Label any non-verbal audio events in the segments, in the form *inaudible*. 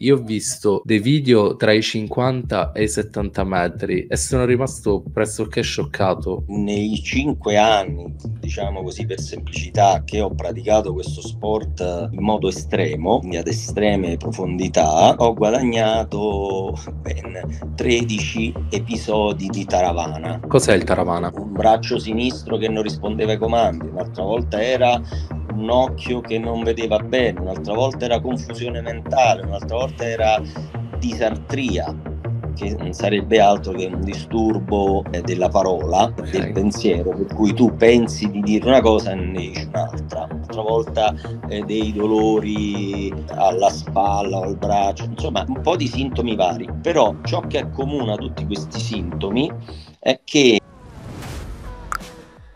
Io ho visto dei video tra i 50 e i 70 metri e sono rimasto pressoché scioccato. Nei 5 anni, diciamo così per semplicità, che ho praticato questo sport in modo estremo, quindi ad estreme profondità, ho guadagnato ben 13 episodi di taravana. Cos'è il taravana? Un braccio sinistro che non rispondeva ai comandi, un'altra volta era un occhio che non vedeva bene, un'altra volta era confusione mentale, un'altra volta morte era disartria, che non sarebbe altro che un disturbo eh, della parola, okay. del pensiero, per cui tu pensi di dire una cosa e ne dici un'altra. Un'altra volta eh, dei dolori alla spalla o al braccio, insomma un po' di sintomi vari. Però ciò che accomuna tutti questi sintomi è che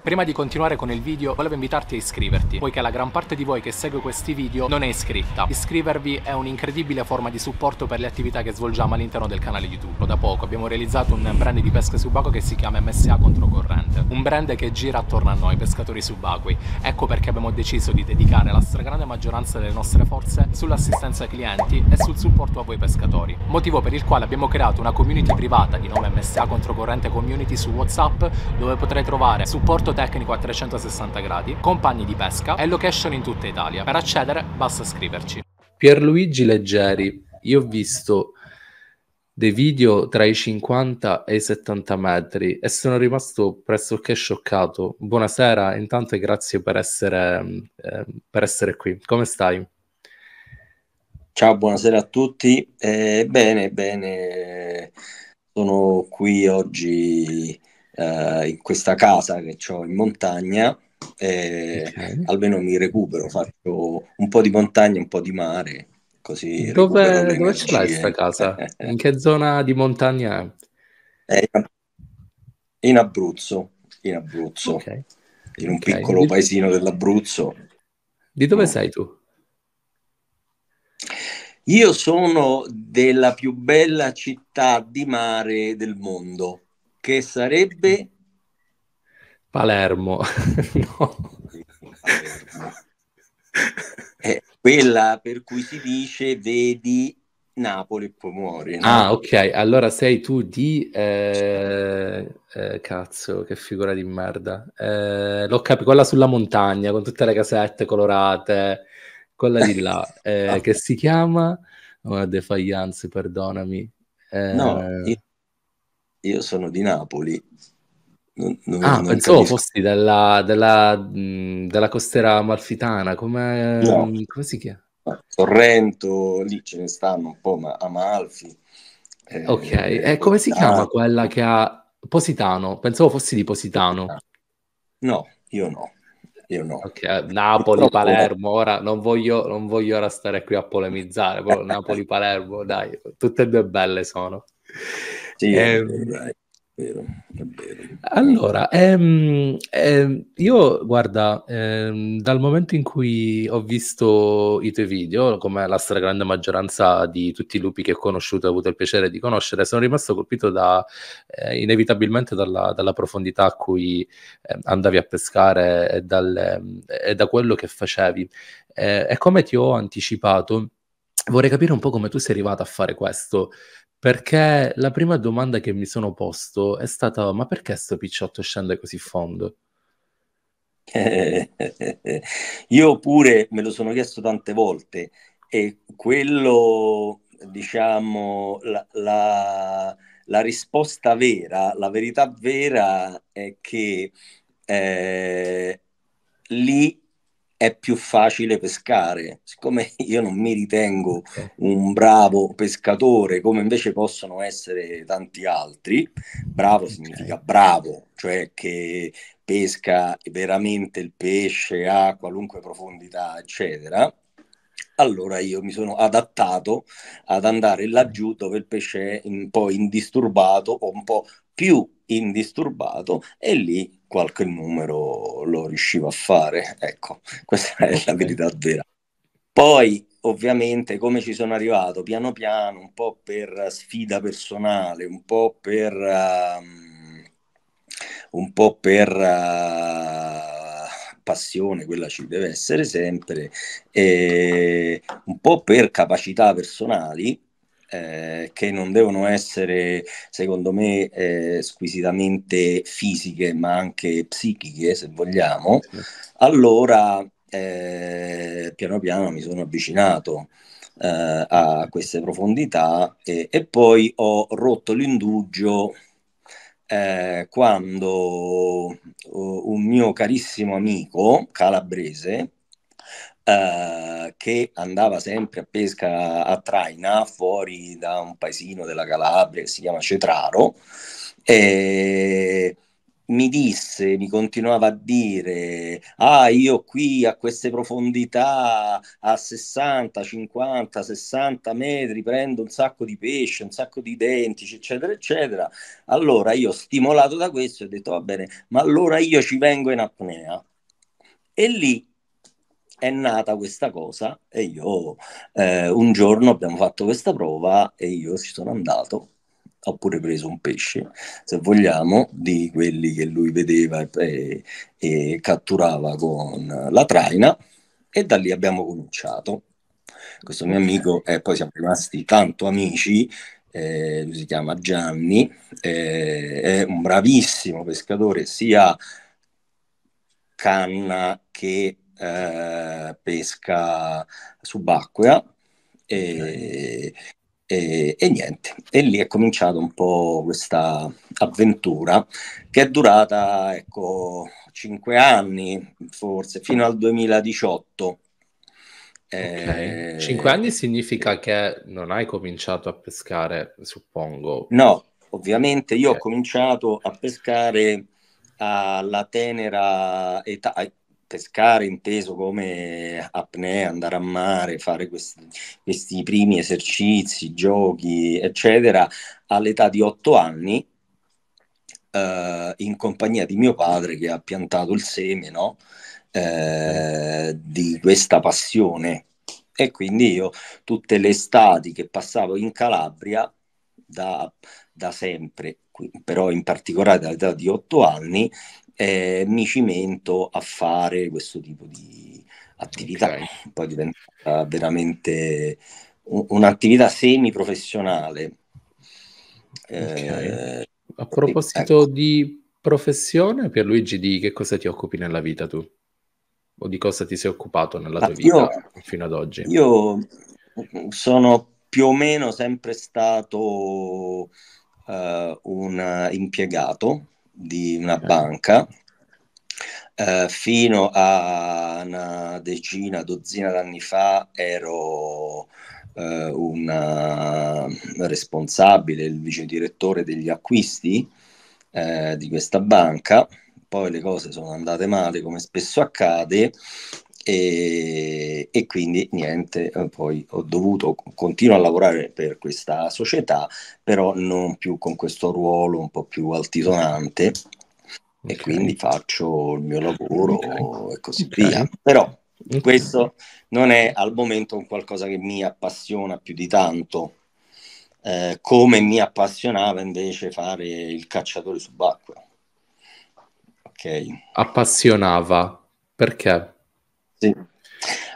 Prima di continuare con il video volevo invitarti a iscriverti, poiché la gran parte di voi che segue questi video non è iscritta. Iscrivervi è un'incredibile forma di supporto per le attività che svolgiamo all'interno del canale YouTube. Da poco abbiamo realizzato un brand di pesca subacquea che si chiama MSA Controcorrente, un brand che gira attorno a noi, pescatori subacquei. Ecco perché abbiamo deciso di dedicare la stragrande maggioranza delle nostre forze sull'assistenza ai clienti e sul supporto a voi pescatori. Motivo per il quale abbiamo creato una community privata di nome MSA Controcorrente Community su WhatsApp dove potrai trovare supporto supporto tecnico a 360 gradi, compagni di pesca e location in tutta Italia. Per accedere basta scriverci. Pierluigi Leggeri, io ho visto dei video tra i 50 e i 70 metri e sono rimasto pressoché scioccato. Buonasera, intanto grazie per essere, eh, per essere qui. Come stai? Ciao, buonasera a tutti. Eh, bene, bene, sono qui oggi eh, in questa casa che ho in montagna e okay. almeno mi recupero, faccio un po' di montagna, un po' di mare, così. Dove, dove ce l'hai questa casa? *laughs* in che zona di montagna è? in Abruzzo, in Abruzzo, okay. in un okay. piccolo paesino dell'Abruzzo. Di dove no. Mm. sei tu? Io sono della più bella città di mare del mondo, che sarebbe Palermo. *laughs* no. Palermo. È eh, quella per cui si dice vedi Napoli e poi muori. No? Ah, ok. Allora sei tu di... Eh, eh, cazzo, che figura di merda. Eh, l'ho capito, quella sulla montagna, con tutte le casette colorate, quella di là, okay. Eh, *laughs* che si chiama... Una oh, defiance, perdonami. no, eh, io io sono di Napoli. Non, non, ah, non pensavo capisco. fossi della, della, della costiera amalfitana, come, no. come si chiama? Ah, Sorrento, lì ce ne stanno un po', ma Amalfi. Eh, ok, e eh, come si chiama quella che ha Positano? Pensavo fossi di Positano. Ah. No, io no. Io no. Okay. Eh, Napoli, Palermo, ora non voglio, non voglio ora stare qui a polemizzare, *laughs* Napoli, Palermo, dai, tutte e due belle sono. Sì, eh, è vero, è vero. Allora, ehm, ehm, io guarda, ehm, dal momento in cui ho visto i tuoi video, come la stragrande maggioranza di tutti i lupi che ho conosciuto e ho avuto il piacere di conoscere, sono rimasto colpito da, eh, inevitabilmente dalla, dalla, profondità a cui eh, andavi a pescare e, dal, ehm, e, da quello che facevi. Eh, e come ti ho anticipato, vorrei capire un po' come tu sei arrivato a fare questo. Perché la prima domanda che mi sono posto è stata: ma perché sto picciotto scende così fondo? *laughs* Io pure me lo sono chiesto tante volte e quello, diciamo, la, la, la risposta vera, la verità vera è che eh, lì è più facile pescare. Siccome *laughs* io non mi ritengo un bravo pescatore, come invece possono essere tanti altri, bravo significa bravo, cioè che pesca veramente il pesce a qualunque profondità, eccetera. Allora io mi sono adattato ad andare laggiù dove il pesce è un po' indisturbato o un po' più indisturbato e lì qualche numero lo riuscivo a fare. Ecco, *laughs* questa è la verità vera. Poi, ovviamente, come ci sono arrivato? Piano piano, un po' per sfida personale, un po' per... Um, un po' per... Uh, passione, quella ci deve essere sempre, e un po' per capacità personali, eh, che non devono essere, secondo me, eh, squisitamente fisiche, ma anche psichiche, se vogliamo, certo. allora eh, piano piano mi sono avvicinato. Eh, a queste profondità e, e poi ho rotto l'indugio eh, quando uh, un mio carissimo amico calabrese eh, che andava sempre a pesca a traina fuori da un paesino della Calabria che si chiama Cetraro. E mi disse, mi continuava a dire, ah io qui a queste profondità, a 60, 50, 60 metri prendo un sacco di pesce, un sacco di dentici, eccetera, eccetera. Allora io stimolato da questo ho detto, va bene, ma allora io ci vengo in apnea. E lì è nata questa cosa e io eh, un giorno abbiamo fatto questa prova e io ci sono andato ho pure preso un pesce, se vogliamo, di quelli che lui vedeva e, e, catturava con la traina e da lì abbiamo cominciato. Questo mio amico, eh, poi siamo rimasti tanto amici, eh, lui si chiama Gianni, eh, è un bravissimo pescatore sia canna che eh, pesca subacquea e, e, e, niente. E lì è cominciata un po' questa avventura che è durata, ecco, cinque anni forse, fino al 2018. Okay. Eh, cinque anni significa che non hai cominciato a pescare, suppongo. No, ovviamente io okay. ho cominciato a pescare alla tenera età, pescare inteso come apnea, andare a mare, fare questi, questi primi esercizi, giochi, eccetera, all'età di otto anni, eh, in compagnia di mio padre che ha piantato il seme, no? eh, di questa passione. E quindi io tutte le estati che passavo in Calabria da, da sempre, però in particolare dall'età di otto anni, eh, mi cimento a fare questo tipo di attività. Okay. *laughs* Poi diventa veramente un, un'attività semiprofessionale. Okay. Eh, a proposito ecco. di professione, Pierluigi, di che cosa ti occupi nella vita tu? O di cosa ti sei occupato nella ah, tua vita io, fino ad oggi? Io sono più o meno sempre stato uh, un impiegato di una banca eh, fino a una decina, dozzina d'anni fa ero eh, un eh, responsabile, il vice direttore degli acquisti eh, di questa banca. Poi le cose sono andate male, come spesso accade, e, e, quindi niente, eh, poi ho dovuto, continuare a lavorare per questa società, però non più con questo ruolo un po' più altisonante okay. e quindi faccio il mio lavoro okay. e così okay. via. Però questo non è al momento un qualcosa che mi appassiona più di tanto, eh, come mi appassionava invece fare il cacciatore subacqueo. Ok. Appassionava perché? Sì.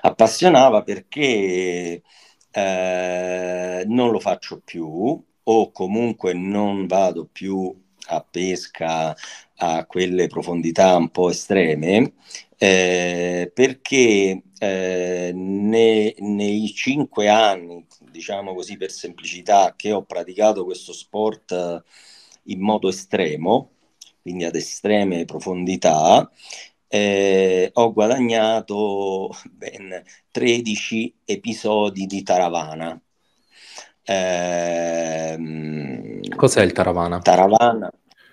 Appassionava perché eh, non lo faccio più o comunque non vado più a pesca a quelle profondità un po' estreme eh, perché eh, ne, nei cinque anni, diciamo così per semplicità, che ho praticato questo sport eh, in modo estremo, quindi ad estreme profondità, eh, ho guadagnato *laughs* ben 13 episodi di Taravana. Eh, Cos'è il Taravana? Taravana,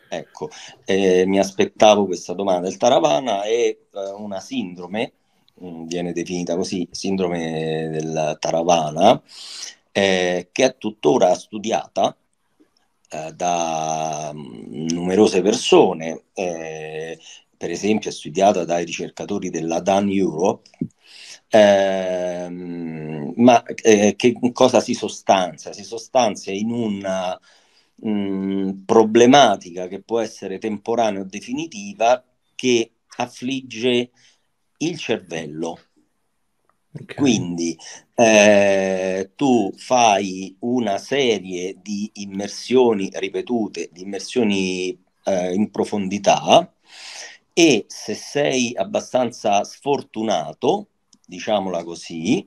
ecco, eh, mi aspettavo questa domanda. Il Taravana è eh, una sindrome, mm, viene definita così, sindrome del Taravana, eh, che è tuttora studiata eh, da mm, numerose persone eh, per esempio è studiata dai ricercatori della Dan Europe, ehm, ma eh, che cosa si sostanzia? Si sostanzia in una mh, mm, problematica che può essere temporanea o definitiva che affligge il cervello. Okay. Quindi eh, tu fai una serie di immersioni ripetute, di immersioni eh, in profondità, e se sei abbastanza sfortunato, diciamola così,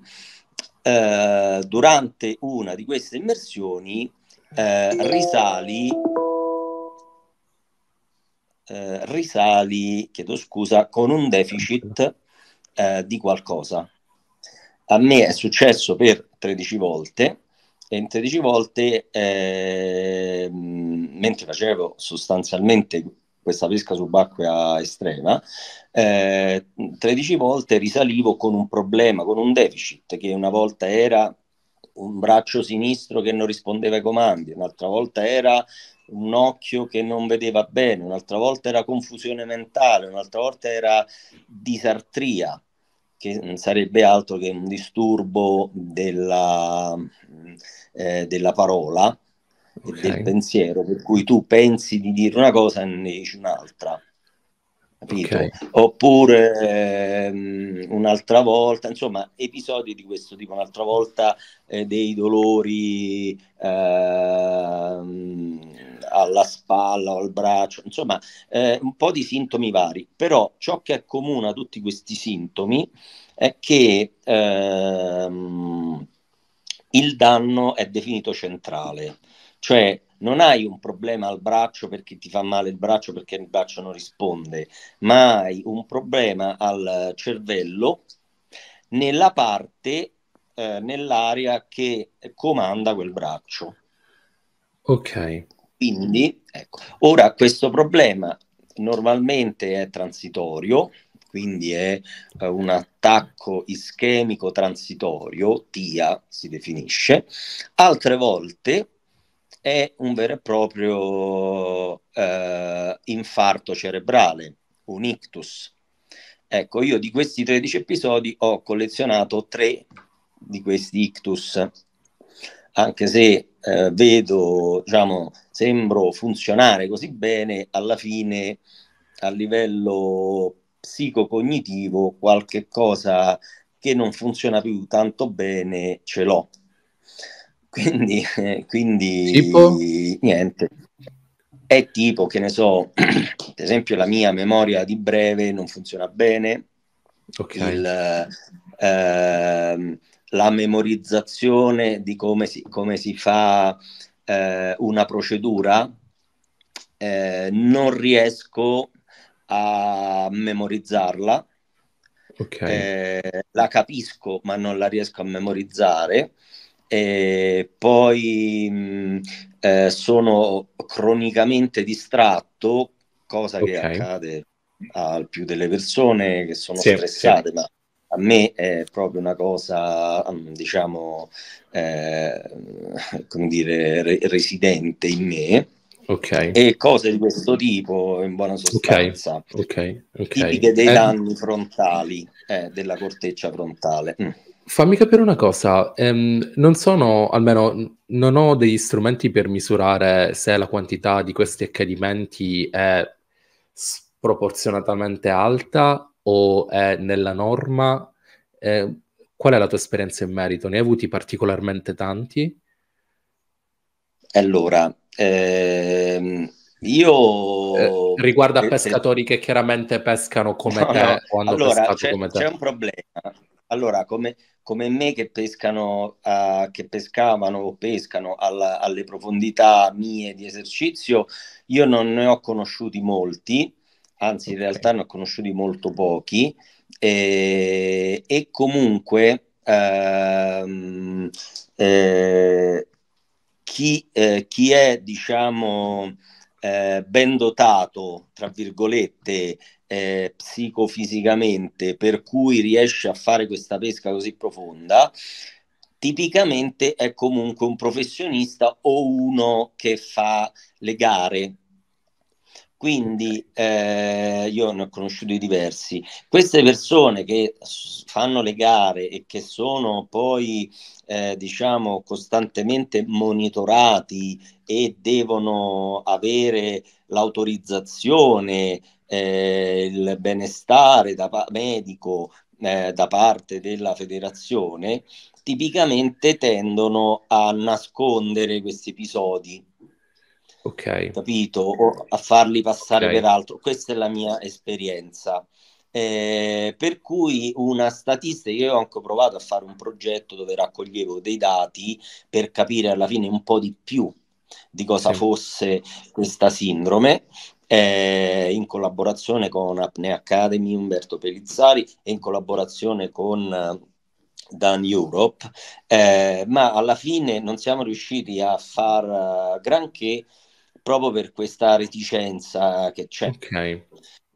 eh, durante una di queste immersioni eh, risali, eh, risali, chiedo scusa, con un deficit eh, di qualcosa. A me è successo per 13 volte e in 13 volte, ehm, mentre facevo sostanzialmente questa pesca subacquea estrema, eh, 13 volte risalivo con un problema, con un deficit, che una volta era un braccio sinistro che non rispondeva ai comandi, un'altra volta era un occhio che non vedeva bene, un'altra volta era confusione mentale, un'altra volta era disartria, che non sarebbe altro che un disturbo della, eh, della parola okay. del pensiero, per cui tu pensi di dire una cosa e ne dici un'altra. Okay. Oppure ehm, un'altra volta, insomma, episodi di questo tipo, un'altra volta eh, dei dolori eh, alla spalla o al braccio, insomma, eh, un po' di sintomi vari. Però ciò che accomuna tutti questi sintomi è che ehm, il danno è definito centrale cioè, non hai un problema al braccio perché ti fa male il braccio perché il braccio non risponde, ma hai un problema al cervello nella parte, eh, nell'area che comanda quel braccio. Ok. Quindi, ecco, ora questo problema normalmente è transitorio, quindi è eh, un attacco ischemico transitorio, TIA si definisce, altre volte è un vero e proprio eh, infarto cerebrale, un ictus. Ecco, io di questi 13 episodi ho collezionato tre di questi ictus, anche se eh, vedo, diciamo, sembro funzionare così bene, alla fine a livello psicocognitivo qualche cosa che non funziona più tanto bene ce l'ho. Quindi, eh, quindi tipo? niente. È tipo, che ne so, ad *clears throat* esempio la mia memoria di breve non funziona bene. Okay. Il, eh, la memorizzazione di come si, come si fa eh, una procedura, eh, non riesco a memorizzarla. Okay. Eh, la capisco, ma non la riesco a memorizzare e poi mh, mm, eh, sono cronicamente distratto, cosa okay. che accade al più delle persone che sono sì, stressate, sì. ma a me è proprio una cosa, mm, diciamo, eh, *laughs* come dire, re- residente in me. Okay. E cose di questo tipo, in buona sostanza, okay. okay. okay. tipiche dei eh, danni eh. frontali, eh, della corteccia frontale. Mm. Fammi capire una cosa, ehm, non sono, almeno non ho degli strumenti per misurare se la quantità di questi accadimenti è sproporzionatamente alta o è nella norma. Eh, qual è la tua esperienza in merito? Ne hai avuti particolarmente tanti? Allora, ehm, io... Eh, riguarda eh, pescatori che chiaramente pescano come no, te no. o hanno allora, pescato come te. C'è un problema. Allora, come, come me che pescano, uh, che pescavano o pescano alla, alle profondità mie di esercizio, io non ne ho conosciuti molti, anzi in realtà ne ho conosciuti molto pochi, e, e comunque ehm, eh, chi, eh, chi, è, diciamo, eh, ben dotato, tra virgolette, eh, psicofisicamente per cui riesce a fare questa pesca così profonda, tipicamente è comunque un professionista o uno che fa le gare. Quindi eh, io ne ho conosciuti diversi. Queste persone che fanno le gare e che sono poi, eh, diciamo, costantemente monitorati e devono avere l'autorizzazione eh, il benestare da, medico eh, da parte della federazione tipicamente tendono a nascondere questi episodi. Ok. Capito? O a farli passare okay. per altro. Questa è la mia esperienza. Eh, per cui una statistica, io ho anche provato a fare un progetto dove raccoglievo dei dati per capire alla fine un po' di più di cosa sì. fosse questa sindrome eh, in collaborazione con Apnea Academy, Umberto Pelizzari e in collaborazione con eh, Dan Europe, eh, ma alla fine non siamo riusciti a far uh, granché proprio per questa reticenza che c'è. Okay.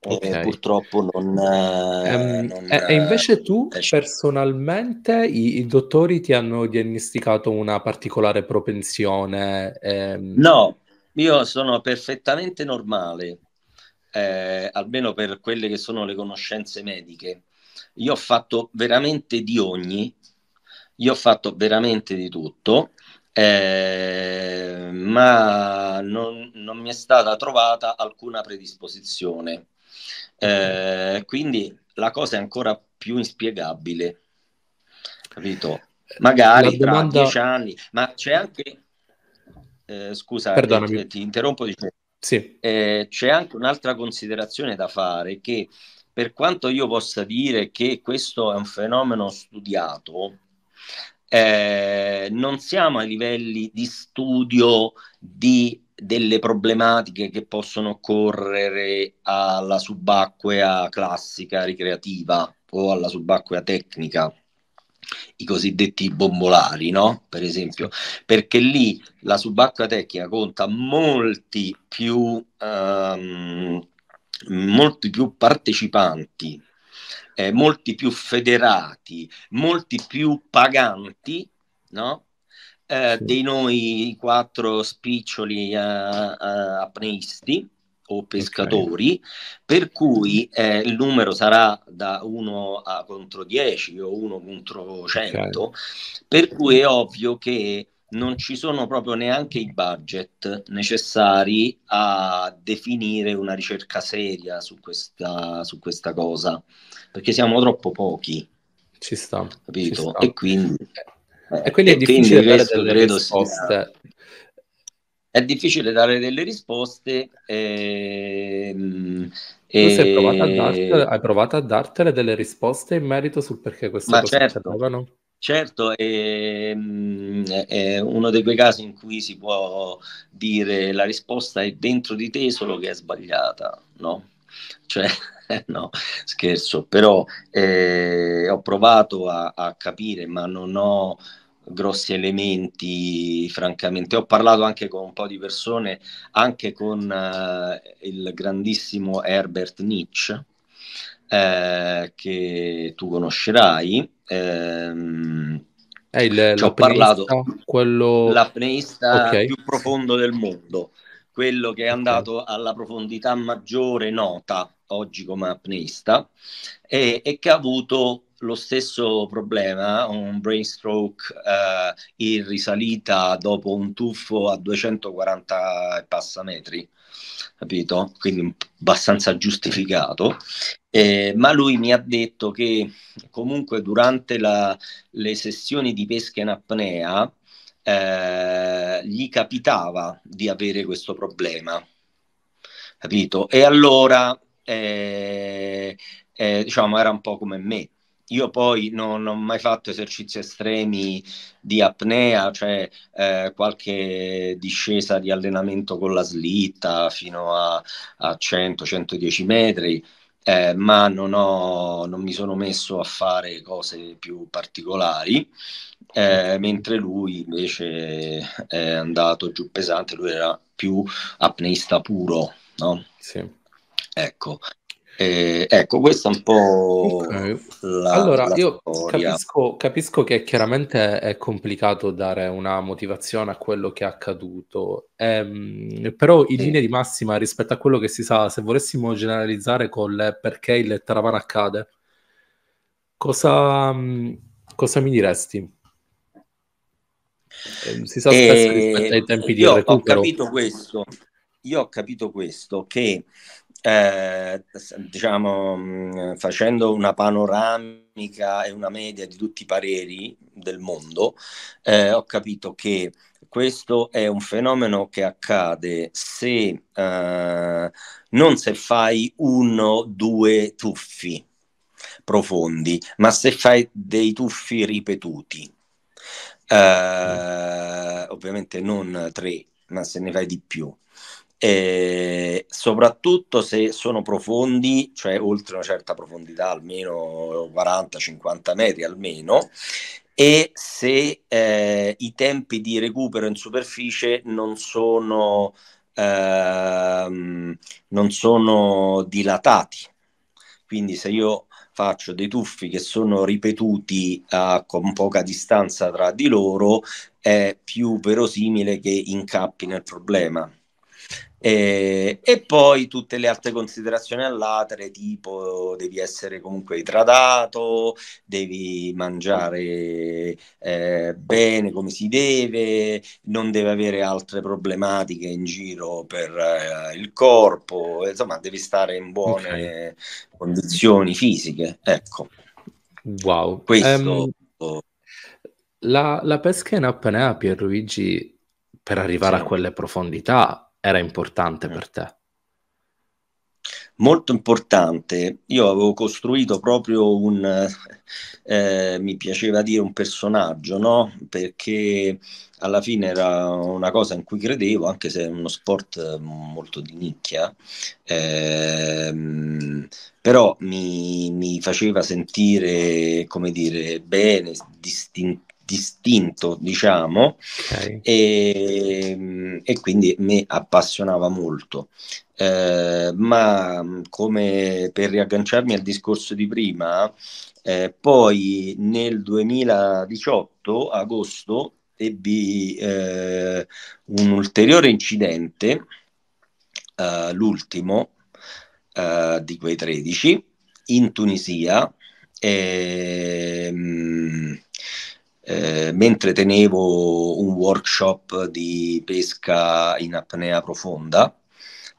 Okay. purtroppo non, um, non e, e, invece tu personalmente i, i, dottori ti hanno diagnosticato una particolare propensione ehm, no io sono perfettamente normale, eh, almeno per quelle che sono le conoscenze mediche. Io ho fatto veramente di ogni, io ho fatto veramente di tutto, eh, ma non, non, mi è stata trovata alcuna predisposizione. Eh, quindi la cosa è ancora più inspiegabile, capito? Eh, Magari domanda... tra dieci anni, ma c'è anche eh, scusa, eh, ti interrompo. Dicevo. Sì. Eh, c'è anche un'altra considerazione da fare che per quanto io possa dire che questo è un fenomeno studiato, eh, non siamo ai livelli di studio di, delle problematiche che possono correre alla subacquea classica ricreativa o alla subacquea tecnica i cosiddetti bombolari, no? per esempio, perché lì la subacquea tecnica conta molti più, ehm, molti più partecipanti, eh, molti più federati, molti più paganti no? eh, sì. dei noi quattro spiccioli eh, eh apneisti o pescatori, okay. per cui eh, il numero sarà da 1 contro 10 o 1 contro 100, okay. per cui è ovvio che non ci sono proprio neanche i budget necessari a definire una ricerca seria su questa, su questa cosa, perché siamo troppo pochi. Ci sta. Capito? Ci sta. E quindi... e quindi è difficile dare delle risposte. Sia è difficile dare delle risposte. Ehm, e... provato dartele, hai provato a dartele delle risposte in merito sul perché queste Ma cose certo. Arrivano? Certo, ehm, è, è, uno dei quei casi in cui si può dire la risposta è dentro di te solo che è sbagliata, no? Cioè, *laughs* no, scherzo, però eh, ho provato a, a, capire, ma non ho grossi elementi, francamente. Ho parlato anche con un po' di persone, anche con uh, il grandissimo Herbert Nietzsche, eh, che tu conoscerai. Ehm, è eh, il, ci ho parlato quello... l'apneista okay. più profondo del mondo, quello che è andato okay. alla profondità maggiore nota oggi come apneista e, e che ha avuto lo stesso problema, un brain stroke eh, in risalita dopo un tuffo a 240 e passa metri, capito? Quindi abbastanza giustificato. Eh, ma lui mi ha detto che comunque durante la, le sessioni di pesca in apnea eh, gli capitava di avere questo problema, capito? E allora, eh, eh, diciamo, era un po' come me io poi non, non, ho mai fatto esercizi estremi di apnea, cioè eh, qualche discesa di allenamento con la slitta fino a, a 100-110 metri, eh, ma non, ho, non, mi sono messo a fare cose più particolari, eh, mm. mentre lui invece è andato giù pesante, lui era più apneista puro, no? Sì. Ecco, eh, ecco, questo è un po' okay. la, Allora, la io capisco, capisco, che chiaramente è complicato dare una motivazione a quello che è accaduto, ehm, però in linea di massima rispetto a quello che si sa, se volessimo generalizzare con le perché il Taravana accade, cosa, mm, cosa mi diresti? Ehm, si sa spesso eh, rispetto ai ehm, tempi di io recupero. Ho capito questo, io ho capito questo, che eh, diciamo, mm, facendo una panoramica e una media di tutti i pareri del mondo, eh, ho capito che questo è un fenomeno che accade se eh, non se fai uno, due tuffi profondi, ma se fai dei tuffi ripetuti. Eh, ovviamente non tre, ma se ne fai di più. E eh, soprattutto se sono profondi, cioè oltre una certa profondità, almeno 40-50 metri almeno, e se eh, i tempi di recupero in superficie non sono, ehm, non sono dilatati. Quindi se io faccio dei tuffi che sono ripetuti eh, con poca distanza tra di loro, è più verosimile che incappi nel problema. E, e, poi tutte le altre considerazioni all'atere, tipo devi essere comunque idratato, devi mangiare eh, bene come si deve, non devi avere altre problematiche in giro per eh, il corpo, insomma devi stare in buone okay. condizioni fisiche. Ecco. Wow. Questo... Um, la, la pesca in apnea, Pierluigi, per arrivare sì. a quelle profondità era importante per te? Molto importante. Io avevo costruito proprio un, eh, eh, mi piaceva dire un personaggio, no? Perché alla fine era una cosa in cui credevo, anche se è uno sport eh, molto di nicchia, ehm, però mi, mi, faceva sentire, come dire, bene, distinto distinto, diciamo, okay. e, ehm, e, quindi mi appassionava molto. Eh, ma come per riagganciarmi al discorso di prima, eh, poi nel 2018, agosto, ebbi eh, un ulteriore incidente, eh, l'ultimo eh, di quei 13, in Tunisia. Ehm, eh, mentre tenevo un workshop di pesca in apnea profonda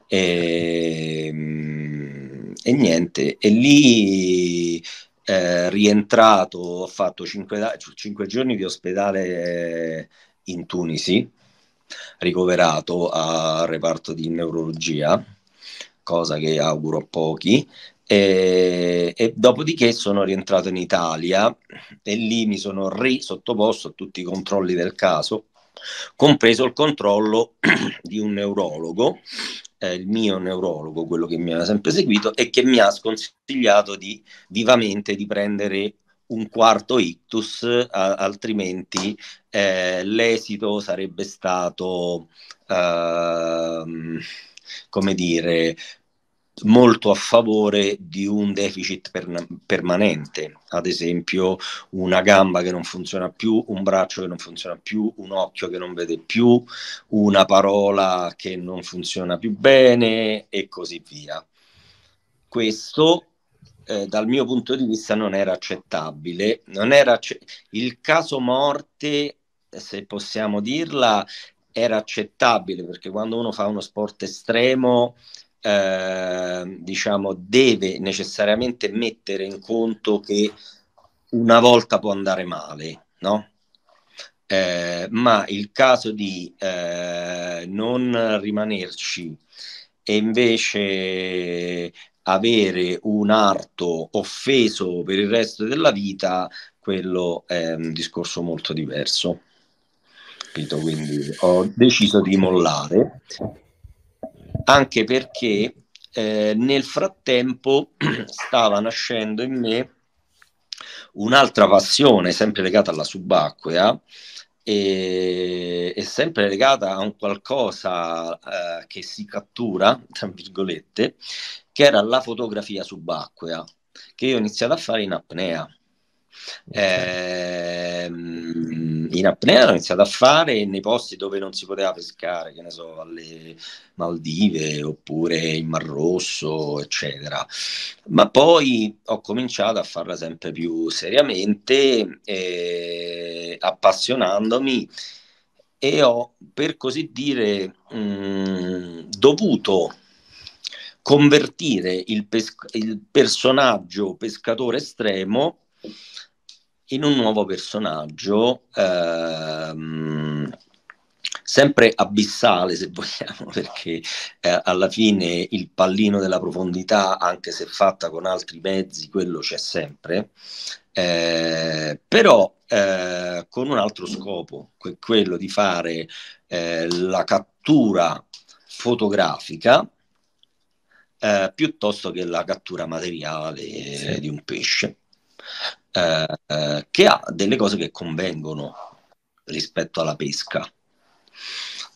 e, ehm, e niente, e lì eh, rientrato ho fatto 5, 5 cioè, giorni di ospedale eh, in Tunisi, ricoverato al reparto di neurologia cosa che auguro a pochi, e, e, dopodiché sono rientrato in Italia e lì mi sono risottoposto a tutti i controlli del caso, compreso il controllo *clears throat* di un neurologo, eh, il mio neurologo, quello che mi ha sempre seguito, e che mi ha sconsigliato di, vivamente di prendere un quarto ictus, a, altrimenti eh, l'esito sarebbe stato... Uh, come dire, molto a favore di un deficit per, permanente, ad esempio una gamba che non funziona più, un braccio che non funziona più, un occhio che non vede più, una parola che non funziona più bene e così via. Questo eh, dal mio punto di vista non era accettabile, non era acce- il caso morte, se possiamo dirla, era accettabile perché quando uno fa uno sport estremo eh, diciamo, deve necessariamente mettere in conto che una volta può andare male, no? Eh, ma il caso di eh, non rimanerci e invece avere un arto offeso per il resto della vita, quello è un discorso molto diverso. Quindi ho deciso di mollare anche perché eh, nel frattempo *clears throat* stava nascendo in me un'altra passione sempre legata alla subacquea e, e sempre legata a un qualcosa eh, che si cattura, *laughs* tra virgolette, che era la fotografia subacquea, che io ho iniziato a fare in apnea. Okay. Eh, in apnea l'ho iniziato a fare nei posti dove non si poteva pescare, che ne so, alle Maldive oppure in Mar Rosso, eccetera. Ma poi ho cominciato a farla sempre più seriamente, eh, appassionandomi e ho, per così dire, mh, mm, dovuto convertire il, pes- il personaggio pescatore estremo in un nuovo personaggio, ehm, sempre abissale se *laughs* vogliamo, perché eh, alla fine il pallino della profondità, anche se fatta con altri mezzi, quello c'è sempre, eh, però eh, con un altro scopo, que- quello di fare eh, la cattura fotografica eh, piuttosto che la cattura materiale sì. di un pesce. Eh, eh, che ha delle cose che convengono rispetto alla pesca.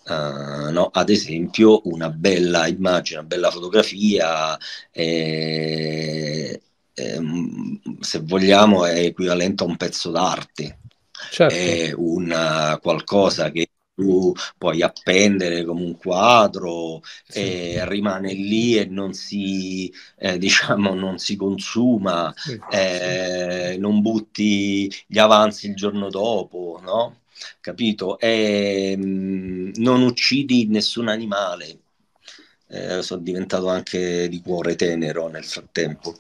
Uh, no? ad esempio una bella immagine, una bella fotografia, eh, eh, se vogliamo è equivalente a un pezzo d'arte, certo. è una qualcosa che tu puoi appendere come un quadro sì. e eh, rimane lì e non si, eh, *laughs* diciamo, non si consuma, sì. Eh, non butti gli avanzi il giorno dopo, no? Capito? E, ehm, mh, non uccidi nessun animale. Eh, sono diventato anche di cuore tenero nel frattempo.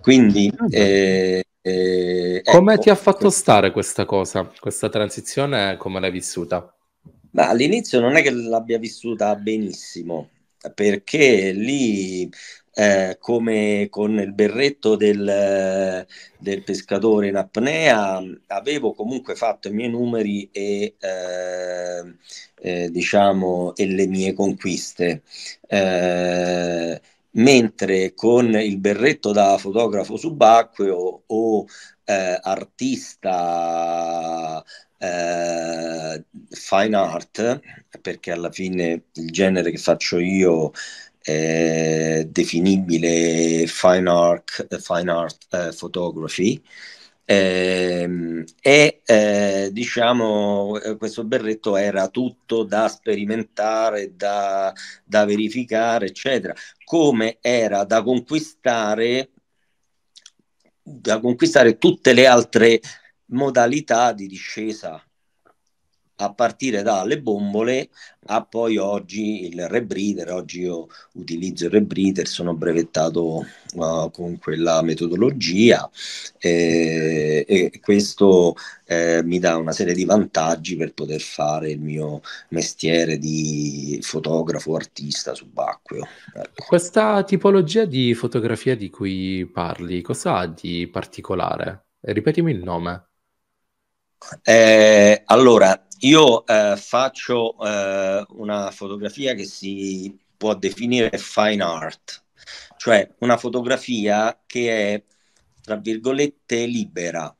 Quindi, ecco. come ti ha ecco, fatto stare questa cosa, questa transizione, come l'hai vissuta? Ma all'inizio non è che l'abbia vissuta benissimo, perché lì eh, come con il berretto del, del, pescatore in apnea, avevo comunque fatto i miei numeri e, eh, eh, diciamo, e le mie conquiste. Eh, mentre con il berretto da fotografo subacqueo o eh, artista eh, fine art, perché alla fine il genere che faccio io è definibile fine art, fine art eh, photography. Ehm, e eh, diciamo eh, questo berretto era tutto da sperimentare, da, da verificare, eccetera, come era da conquistare da conquistare tutte le altre modalità di discesa a partire dalle bombole a poi oggi il rebreather, oggi io utilizzo il rebreather, sono brevettato uh, con quella metodologia eh, e questo eh, mi dà una serie di vantaggi per poter fare il mio mestiere di fotografo artista subacqueo. Ecco. Questa tipologia di fotografia di cui parli, cosa ha di particolare? Ripetimi il nome. Eh, allora, io eh, faccio eh, una fotografia che si può definire fine art, cioè una fotografia che è, tra virgolette, libera.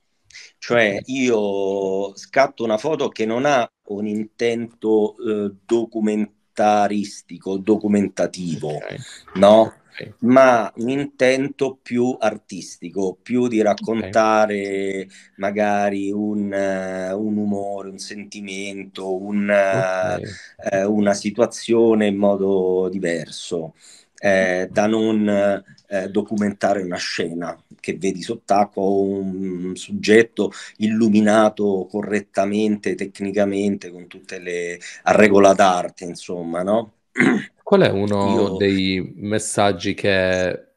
Cioè io scatto una foto che non ha un intento eh, documentaristico, documentativo, okay. no? ma un intento più artistico, più di raccontare okay. magari un, uh, un, umore, un sentimento, un, okay. uh, una situazione in modo diverso. Eh, da non eh, documentare una scena che vedi sott'acqua o un soggetto illuminato correttamente, tecnicamente, con tutte le a regola d'arte, insomma, no? *clears throat* Qual è uno Io... dei messaggi che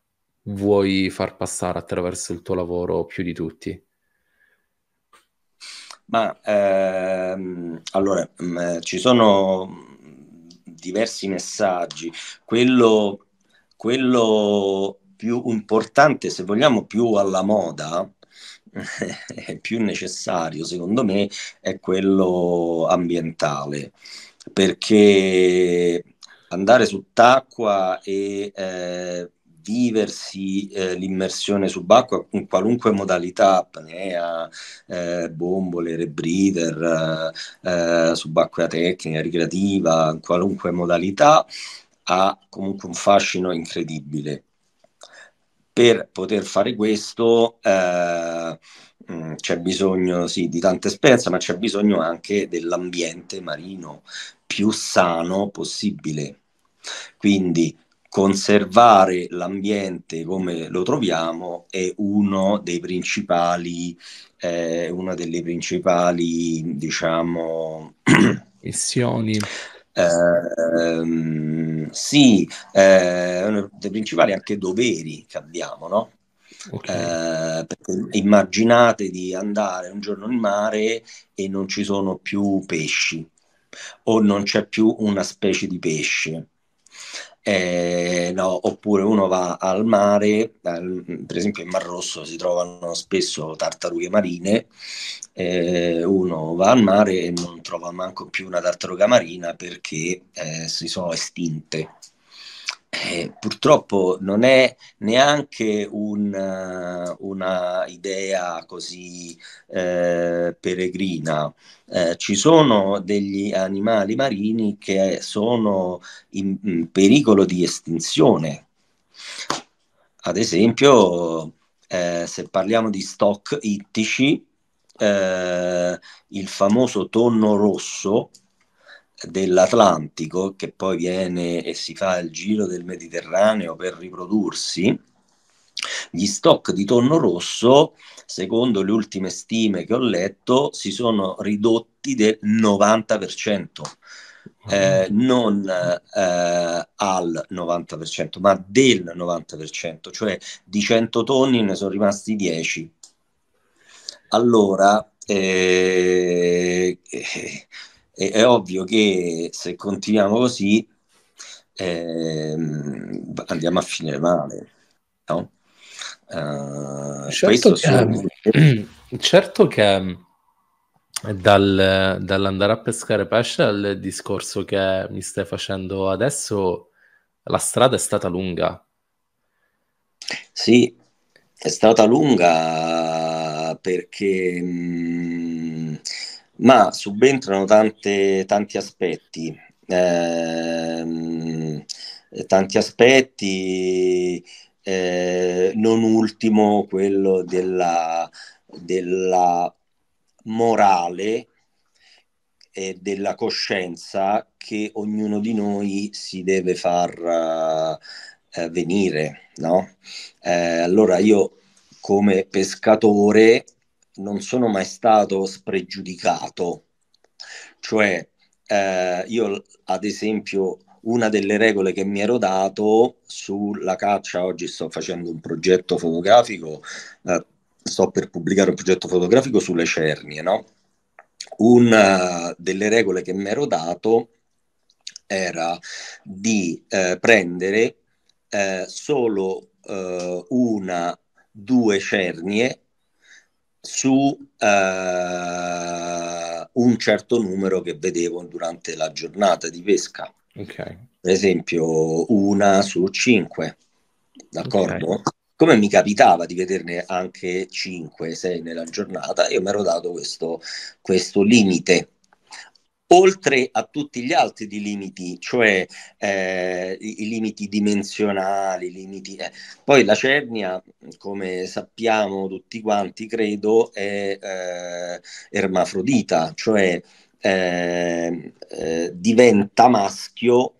vuoi far passare attraverso il tuo lavoro più di tutti? Ma ehm, allora mm, eh, ci sono diversi messaggi. Quello, quello, più importante, se vogliamo, più alla moda, *laughs* più necessario, secondo me, è quello ambientale. Perché andare sott'acqua e eh, viversi eh, l'immersione subacqua in qualunque modalità, apnea, eh, bombole, rebreather, eh, eh, subacquea tecnica, ricreativa, in qualunque modalità, ha comunque un fascino incredibile. Per poter fare questo mh, eh, mm, c'è bisogno sì, di tante esperienza, ma c'è bisogno anche dell'ambiente marino più sano possibile quindi conservare l'ambiente come lo troviamo è uno dei principali, eh, una delle principali, diciamo, *clears throat* missioni. Eh, sì, eh, uno dei principali anche doveri che abbiamo, no? Okay. Eh, immaginate di andare un giorno in mare e non ci sono più pesci o non c'è più una specie di pesce eh, no, oppure uno va al mare, per esempio in Mar Rosso si trovano spesso tartarughe marine, eh, uno va al mare e non trova manco più una tartaruga marina perché eh, si sono estinte, eh, purtroppo non è neanche un, una idea così eh, peregrina. Eh, ci sono degli animali marini che sono in, in pericolo di estinzione. Ad esempio, eh, se parliamo di stock ittici, eh, il famoso tonno rosso, dell'Atlantico che poi viene e si fa il giro del Mediterraneo per riprodursi, gli stock di tonno rosso, secondo le ultime stime che ho letto, si sono ridotti del 90%. Ah. Eh, non eh, al 90%, ma del 90%, cioè di 100 tonni ne sono rimasti 10. Allora, eh, eh e, è ovvio che se continuiamo così eh, andiamo a finire male, no? Uh, *clears throat* certo, che, certo ehm, che dal, dall'andare a pescare pesce al discorso che mi stai facendo adesso, la strada è stata lunga. Sì, è stata lunga perché mh, mm, ma subentrano tante, tanti aspetti. Eh, tanti aspetti, eh, non ultimo quello della, della morale e della coscienza che ognuno di noi si deve far eh, venire. No? Eh, allora io come pescatore non sono mai stato spregiudicato. Cioè, eh, io ad esempio una delle regole che mi ero dato sulla caccia, oggi sto facendo un progetto fotografico, eh, sto per pubblicare un progetto fotografico sulle cernie, no? Una eh, delle regole che mi ero dato era di eh, prendere eh, solo eh, una, due cernie su eh, un certo numero che vedevo durante la giornata di pesca. Okay. Per esempio, una su cinque, d'accordo? Okay. Come mi capitava di vederne anche 5-6 nella giornata, io mi ero dato questo, questo limite oltre a tutti gli altri di limiti, cioè eh, i, i limiti dimensionali, i limiti... Eh. Poi la cernia, come sappiamo tutti quanti, credo, è eh, ermafrodita, cioè ehm, eh, diventa maschio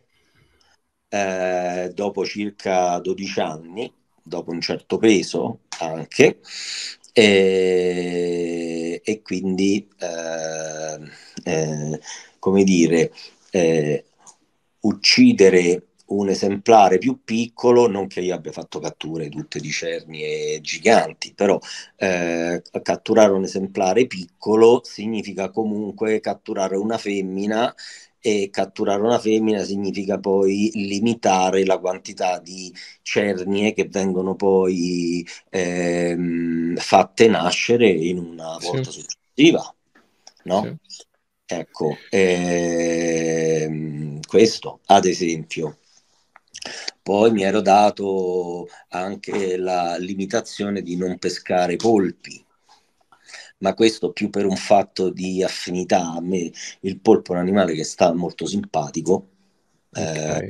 eh, dopo circa 12 anni, dopo un certo peso anche, e, e quindi... Ehm, eh, come dire, eh, uccidere un esemplare più piccolo, non che io abbia fatto catture tutte di cerni e giganti, però eh, catturare un esemplare piccolo significa comunque catturare una femmina e catturare una femmina significa poi limitare la quantità di cernie che vengono poi ehm, fatte nascere in una volta sì. successiva. No? Sì. Ecco, ehm, questo ad esempio. Poi mi ero dato anche la limitazione di non pescare polpi, ma questo più per un fatto di affinità. A me il polpo è un animale che sta molto simpatico okay.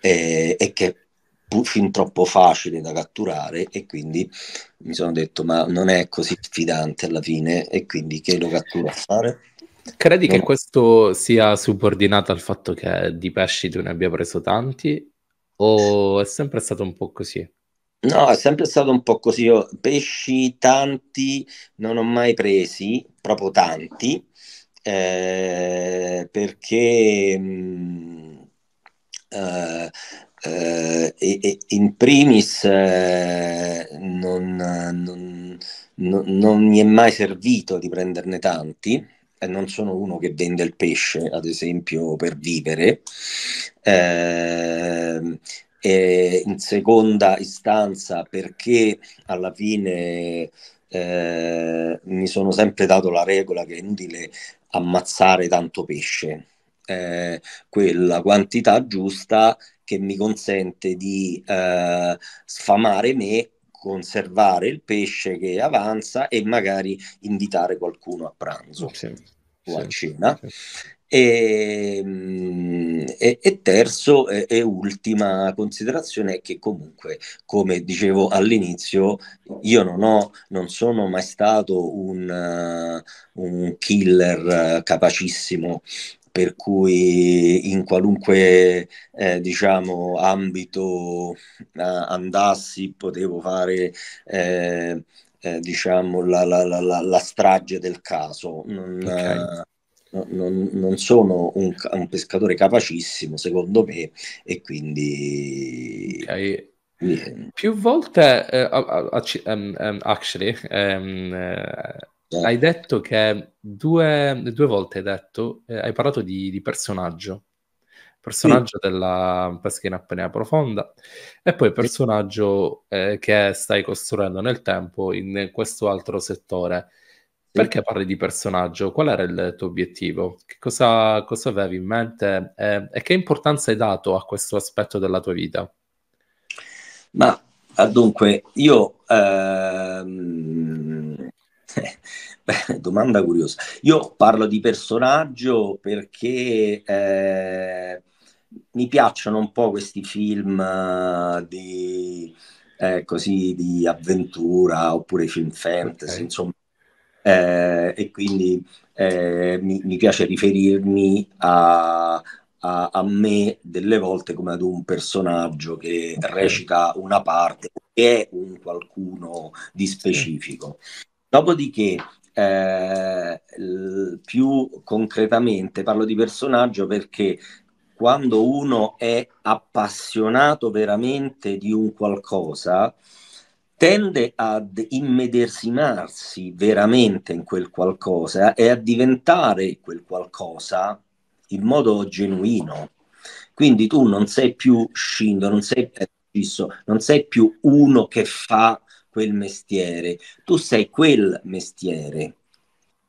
eh, e, e che fin troppo facile da catturare e quindi mi sono detto ma non è così fidante alla fine e quindi che lo cattura a fare? Credi non... che questo sia subordinato al fatto che di pesci tu ne abbia preso tanti o è sempre stato un po' così? No, è sempre stato un po' così. Io pesci tanti non ho mai presi, proprio tanti, eh, perché mh, mm, eh, eh, in primis eh, non, non, non mi è mai servito di prenderne tanti e non sono uno che vende il pesce, ad esempio, per vivere. Eh, e in seconda istanza perché alla fine eh, mi sono sempre dato la regola che è inutile ammazzare tanto pesce, eh, quella quantità giusta che mi consente di eh, sfamare me conservare il pesce che avanza e magari invitare qualcuno a pranzo sì, o a cena. Sì. Ehm, e, e, terzo e, e, ultima considerazione è che comunque, come dicevo all'inizio, io non, ho, non sono mai stato un, un killer capacissimo per cui in qualunque eh, diciamo, ambito eh, andassi potevo fare eh, eh diciamo, la, la, la, la, strage del caso. Non, okay. Eh, non, non sono un, un, pescatore capacissimo, secondo me, e quindi... Okay. Più volte, uh, um, actually, um, uh, eh. hai detto che due, due volte hai detto, eh, hai parlato di, di personaggio, personaggio sì. della pesca in apnea profonda e poi personaggio eh, che stai costruendo nel tempo in questo altro settore. Sì. Perché parli di personaggio? Qual era il tuo obiettivo? Cosa, cosa, avevi in mente eh, e che importanza hai dato a questo aspetto della tua vita? Ma ah, dunque, io ehm *laughs* Beh, domanda curiosa. Io parlo di personaggio perché eh, mi piacciono un po' questi film eh, di, eh, così, di avventura oppure film fantasy, okay. insomma. Eh, e quindi eh, mi, mi, piace riferirmi a, a, a, me delle volte come ad un personaggio che okay. recita una parte, che è un qualcuno di specifico. Okay. Dopodiché, eh, più concretamente, parlo di personaggio perché quando uno è appassionato veramente di un qualcosa, tende ad immedesimarsi veramente in quel qualcosa e a diventare quel qualcosa in modo genuino. Quindi tu non sei più Scindo, non sei non sei più uno che fa quel mestiere, tu sei quel mestiere,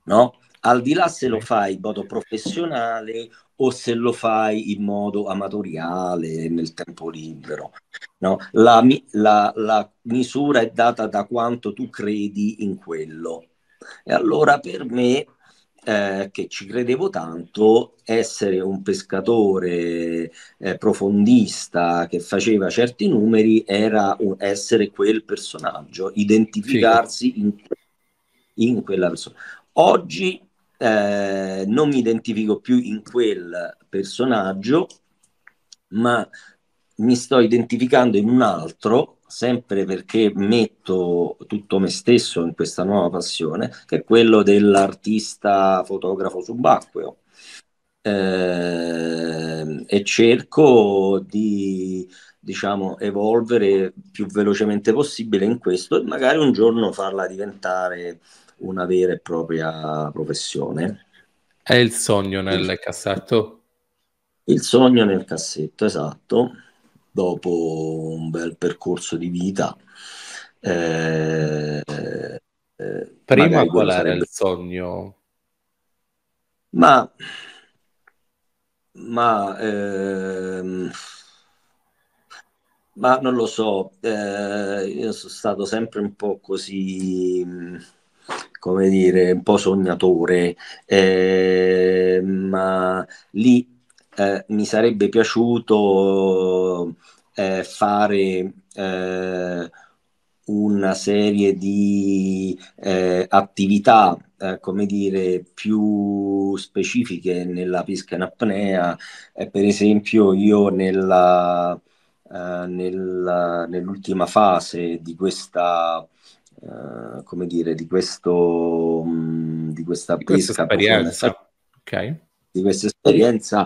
no? Al di là se lo fai in modo professionale o se lo fai in modo amatoriale, nel tempo libero, no? La, la, la misura è data da quanto tu credi in quello. E allora per me eh, che ci credevo tanto, essere un pescatore eh, profondista che faceva certi numeri era un, essere quel personaggio, identificarsi sì. in, in, quella persona. Oggi eh, non mi identifico più in quel personaggio, ma mi sto identificando in un altro sempre perché metto tutto me stesso in questa nuova passione, che è quello dell'artista fotografo subacqueo. Eh, e cerco di diciamo evolvere più velocemente possibile in questo e magari un giorno farla diventare una vera e propria professione. È il sogno nel il, cassetto? Il sogno nel cassetto, esatto dopo un bel percorso di vita. Eh, eh, Prima qual era sarebbe... il sogno? Ma, ma, ehm, ma non lo so, eh, io sono stato sempre un po' così, mm, come dire, un po' sognatore, eh, ma lì eh, mi sarebbe piaciuto eh, fare eh, una serie di eh, attività, eh, come dire, più specifiche nella pesca in apnea. Eh, per esempio, io nella, nella, nell'ultima fase di questa Uh, come dire, di, questo, mh, mm, di questa di pesca. Questa esperienza. Ok di questa esperienza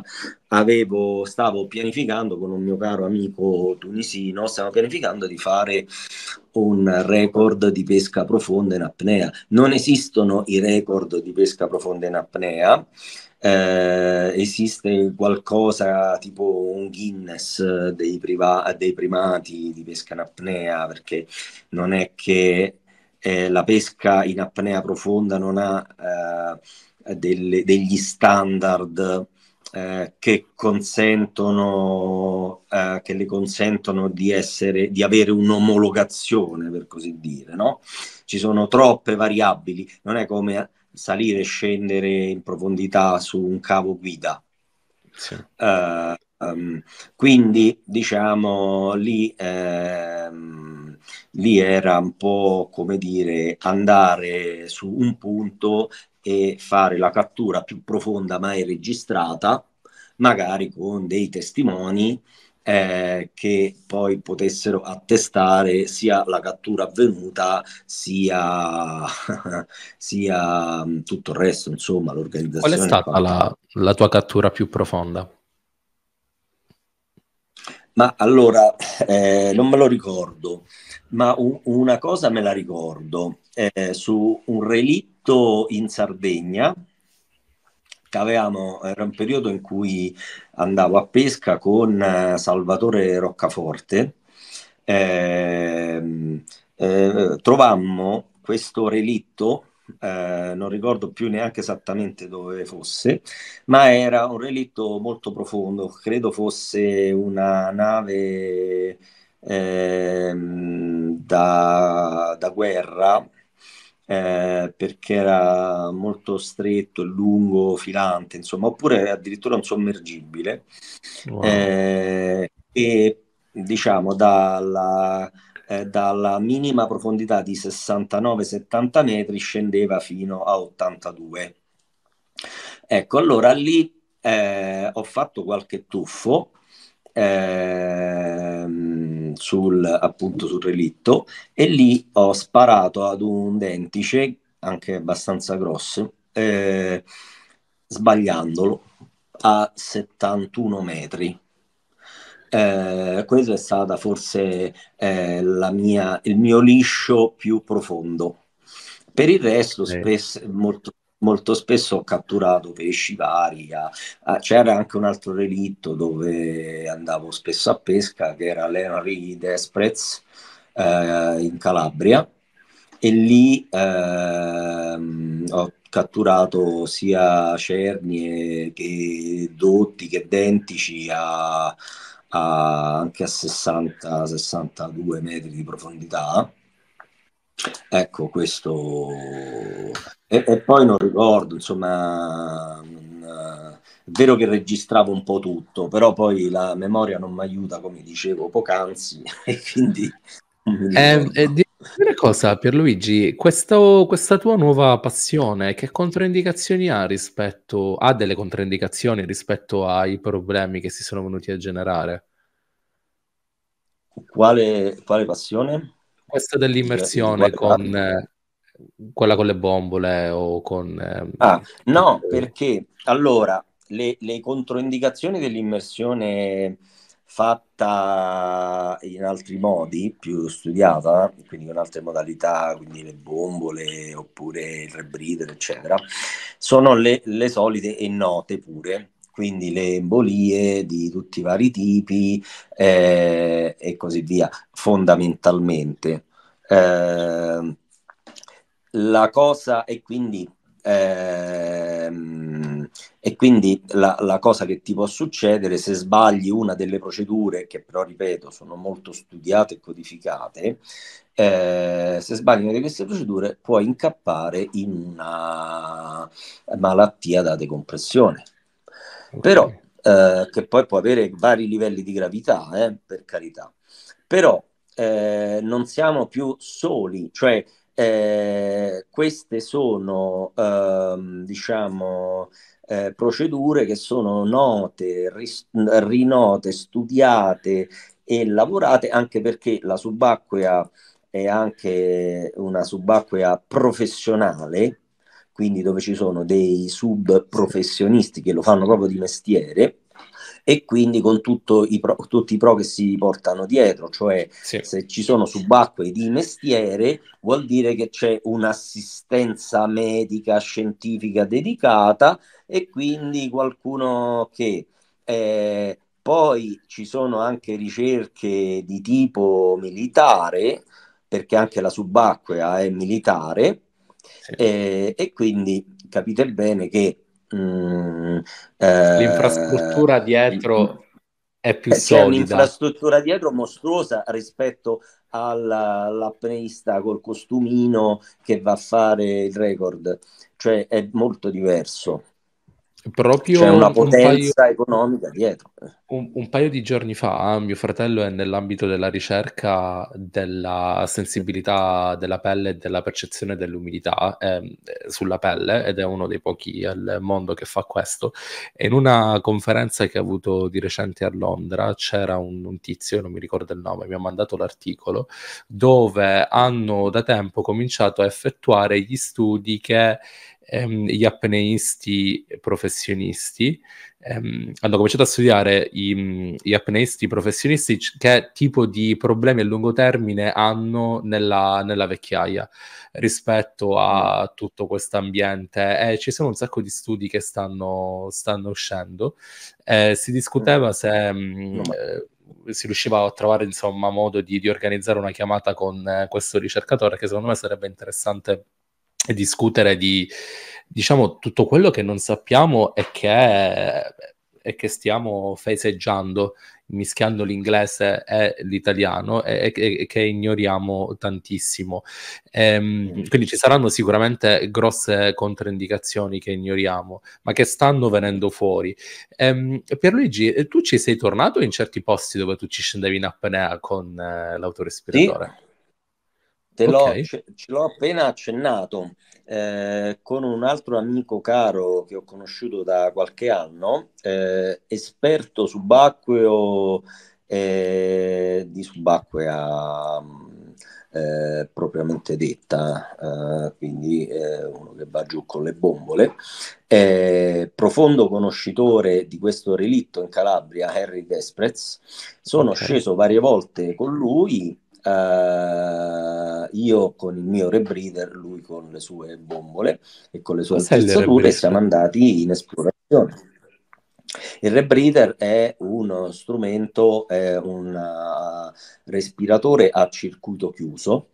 avevo, stavo pianificando con un mio caro amico tunisino, stavo pianificando di fare un record di pesca profonda in apnea. Non esistono i record di pesca profonda in apnea, eh, esiste qualcosa tipo un Guinness dei, priva- dei primati di pesca in apnea, perché non è che eh, la pesca in apnea profonda non ha... Eh, delle, degli standard eh, che, consentono, eh, che le consentono di, essere, di avere un'omologazione, per così dire. No? Ci sono troppe variabili, non è come salire e scendere in profondità su un cavo guida. Sì. Eh, um, quindi diciamo lì, ehm, lì era un po' come dire andare su un punto e fare la cattura più profonda mai registrata, magari con dei testimoni eh, che poi potessero attestare sia la cattura avvenuta sia, *laughs* sia mm, tutto il resto, insomma, l'organizzazione. Qual è stata la, la tua cattura più profonda? Ma allora, eh, non me lo ricordo, ma un, una cosa me la ricordo, eh, su un relitto soprattutto in Sardegna, Avevamo, era un periodo in cui andavo a pesca con eh, Salvatore Roccaforte, eh, eh, trovammo questo relitto, eh, non ricordo più neanche esattamente dove fosse, ma era un relitto molto profondo, credo fosse una nave ehm, da, da guerra eh, perché era molto stretto, lungo, filante, insomma, oppure addirittura un sommergibile. Wow. Eh, e diciamo dalla, eh, dalla, minima profondità di 69-70 metri scendeva fino a 82. Ecco, allora lì eh, ho fatto qualche tuffo. Eh, sul, appunto, sul relitto e lì ho sparato ad un dentice, anche abbastanza grosso, eh, sbagliandolo a 71 metri. Eh, questo è stato forse eh, mia, il mio liscio più profondo. Per il resto, spesso, molto molto spesso ho catturato pesci vari, a, a, c'era anche un altro relitto dove andavo spesso a pesca che era l'Henry Desprez eh, in Calabria e lì eh, ho catturato sia cernie che dotti che dentici a, a anche a 60-62 metri di profondità Ecco, questo... E, e poi non ricordo, insomma, mm, eh, è vero che registravo un po' tutto, però poi la memoria non mi aiuta, come dicevo poc'anzi, *laughs* e quindi... Eh, una eh, cosa, Pierluigi, questo, questa tua nuova passione, che controindicazioni ha rispetto... ha delle controindicazioni rispetto ai problemi che si sono venuti a generare? Quale, quale passione? Questa dell'immersione con eh, quella con le bombole o con... Eh, ah, no, eh, perché allora le, le controindicazioni dell'immersione fatta in altri modi, più studiata, quindi con altre modalità, quindi le bombole oppure il rebreather, eccetera, sono le, le solite e note pure quindi le embolie di tutti i vari tipi eh, e così via, fondamentalmente. Eh, la cosa e quindi, ehm, e quindi la, la, cosa che ti può succedere se sbagli una delle procedure che però ripeto sono molto studiate e codificate eh, se sbagli una di queste procedure puoi incappare in una malattia da decompressione okay. però eh, che poi può avere vari livelli di gravità, eh, per carità. Però eh, non siamo più soli, cioè eh, queste sono, ehm, diciamo, eh, procedure che sono note, ris- rinote, studiate e lavorate anche perché la subacquea è anche una subacquea professionale quindi dove ci sono dei sub professionisti che lo fanno proprio di mestiere e quindi con i pro, tutti i pro che si portano dietro, cioè sì. se ci sono subacquei di mestiere vuol dire che c'è un'assistenza medica scientifica dedicata e quindi qualcuno che eh, poi ci sono anche ricerche di tipo militare, perché anche la subacquea è militare, sì. E, eh, e, quindi capite bene che... Mh, mm, eh, L'infrastruttura dietro è più eh, solida. C'è un'infrastruttura dietro mostruosa rispetto all'apneista col costumino che va a fare il record, cioè è molto diverso. Proprio C'è una potenza un paio... economica dietro un, un, paio di giorni fa mio fratello è nell'ambito della ricerca della sensibilità della pelle e della percezione dell'umidità eh, sulla pelle ed è uno dei pochi al mondo che fa questo. in una conferenza che ha avuto di recente a Londra c'era un, un tizio, non mi ricordo il nome, mi ha mandato l'articolo, dove hanno da tempo cominciato a effettuare gli studi che ehm, gli apneisti professionisti ehm, hanno cominciato a studiare i, gli apneisti professionisti che tipo di problemi a lungo termine hanno nella, nella vecchiaia rispetto a mm. tutto questo ambiente e eh, ci sono un sacco di studi che stanno, stanno uscendo. Eh, si discuteva se... Mh, eh, si riusciva a trovare insomma modo di, di organizzare una chiamata con eh, questo ricercatore che secondo me sarebbe interessante e discutere di diciamo tutto quello che non sappiamo e che, e che stiamo festeggiando mischiando l'inglese e l'italiano e, e, e che ignoriamo tantissimo. Ehm, mm. quindi ci saranno sicuramente grosse controindicazioni che ignoriamo, ma che stanno venendo fuori. Ehm, Pierluigi, tu ci sei tornato in certi posti dove tu ci scendevi in apnea con eh, l'autorespiratore? Sì. Te okay. l'ho, ce, ce, l'ho appena accennato eh, con un altro amico caro che ho conosciuto da qualche anno, eh, esperto subacqueo eh, di subacquea mm, eh, propriamente detta, eh, quindi eh, uno che va giù con le bombole. Eh, profondo conoscitore di questo relitto in Calabria, Henry Desprez, sono okay. sceso varie volte con lui Uh, io con il mio rebreather, lui con le sue bombole e con le sue attrezzature siamo andati in esplorazione. Il rebreather è uno strumento, è un eh, respiratore a circuito chiuso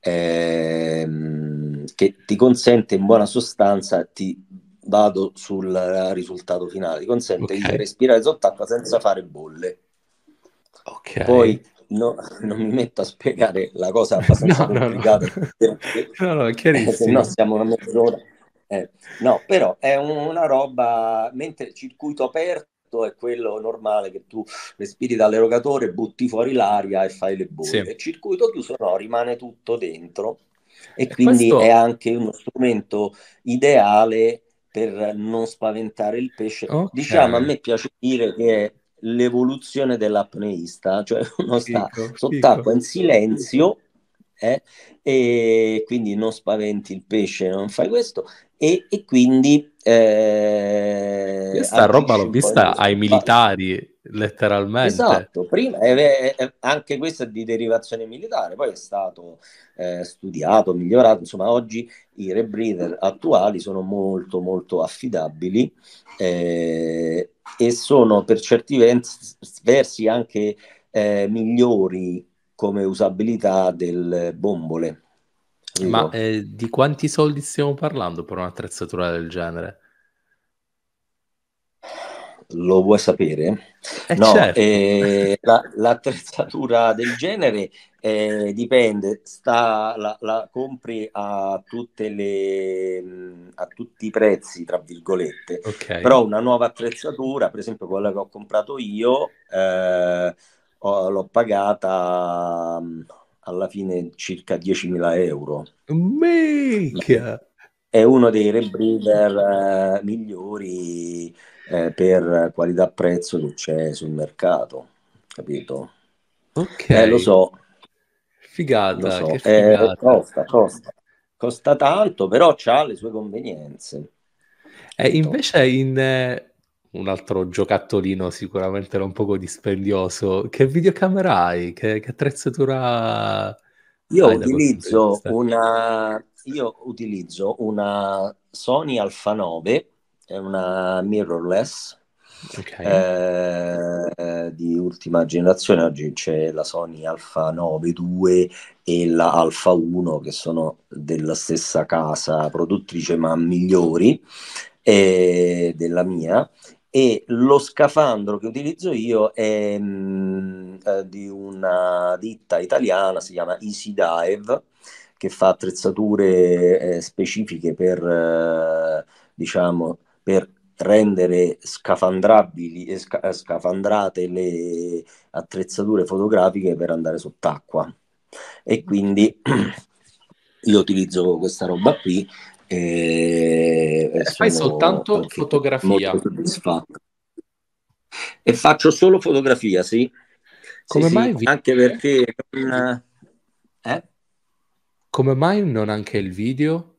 ehm, che ti consente in buona sostanza, ti vado sul risultato finale, ti consente okay. di respirare sott'acqua senza fare bolle. Okay. Poi no, non mi metto a spiegare la cosa abbastanza *laughs* no, no, complicata, no. Perché, *laughs* no, no, chiarissimo. Eh, se no siamo una mezz'ora. Eh, no, però è una roba, mentre il circuito aperto è quello normale che tu respiri dall'erogatore, butti fuori l'aria e fai le bolle. Sì. Il circuito chiuso no, rimane tutto dentro e, e quindi questo... è anche uno strumento ideale per non spaventare il pesce. Okay. Diciamo, a me piace dire che è l'evoluzione dell'apneista, cioè *laughs* uno sta picco, sott'acqua picco. in silenzio eh, e quindi non spaventi il pesce, non fai questo e, e quindi... Eh, questa roba l'ho vista ai militari letteralmente. Esatto, prima, eh, eh, anche questo è di derivazione militare, poi è stato eh, studiato, migliorato, insomma oggi i rebreather attuali sono molto molto affidabili eh, e sono per certi versi anche eh, migliori come usabilità del bombole. Io. Ma eh, di quanti soldi stiamo parlando per un'attrezzatura del genere? Lo vuoi sapere? Eh no, certo. eh, la, l'attrezzatura del genere eh, dipende, sta, la, la, compri a, tutte le, mm, a tutti i prezzi, tra virgolette, okay. però una nuova attrezzatura, per esempio quella che ho comprato io, eh, ho, l'ho pagata mm, alla fine circa 10.000 euro. Mica! È uno dei rebreather eh, migliori eh, per qualità-prezzo che c'è sul mercato, capito? Ok. Eh, lo so. Figata, lo so. Eh, figata. Eh, costa, costa. Costa tanto, però ha le sue convenienze. Eh, invece in eh, un altro giocattolino sicuramente era un poco dispendioso. Che videocamera hai? Che, che attrezzatura? Io hai utilizzo una io utilizzo una Sony Alpha 9 è una mirrorless okay. Eh, eh, di ultima generazione. Oggi c'è la Sony Alpha 9 2 e la Alpha 1 che sono della stessa casa produttrice ma migliori eh, della mia e lo scafandro che utilizzo io è mh, mm, eh, di una ditta italiana, si chiama Easy Dive, che fa attrezzature eh, specifiche per eh, diciamo per rendere scafandrabili e sca- scafandrate le attrezzature fotografiche per andare sott'acqua. E quindi *clears throat* io utilizzo questa roba qui. E fai soltanto fotografia. E faccio solo fotografia, sì. Come sì, mai? Sì. Anche perché... Eh? Come mai non anche il video?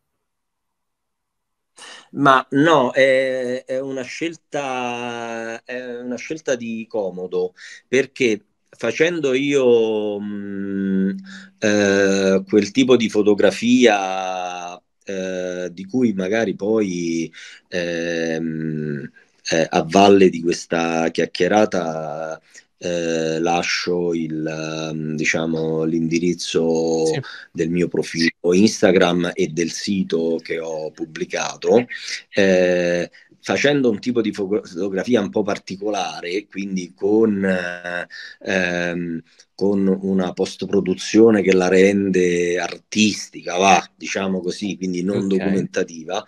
Ma no, è, è, una, scelta, è una scelta di comodo, perché facendo io mh, mm, eh, quel tipo di fotografia eh, di cui magari poi ehm, eh, a valle di questa chiacchierata eh, lascio il, ehm, diciamo, l'indirizzo sì. del mio profilo Instagram e del sito che ho pubblicato. Eh, facendo un tipo di fotografia un po' particolare, quindi con, eh, ehm, con una post-produzione che la rende artistica, va, diciamo così, quindi non okay. documentativa,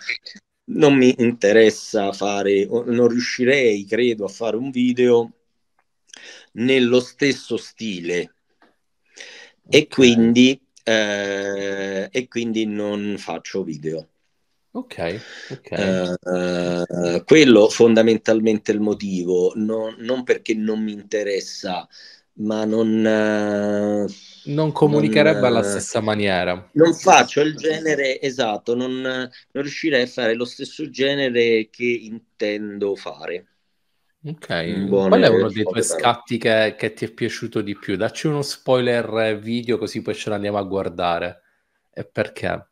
non mi interessa fare, non riuscirei, credo, a fare un video nello stesso stile e quindi, eh, e quindi non faccio video. Ok, okay. Eh, quello fondamentalmente è il motivo, no, non perché non mi interessa, ma non... Eh, non comunicherebbe non, alla eh, stessa maniera. Non faccio il genere, esatto, non, non riuscirei a fare lo stesso genere che intendo fare. Ok, mm, qual è eh, uno dei tuoi scatti che, che, ti è piaciuto di più? Dacci uno spoiler video così poi ce l'andiamo a guardare. E perché?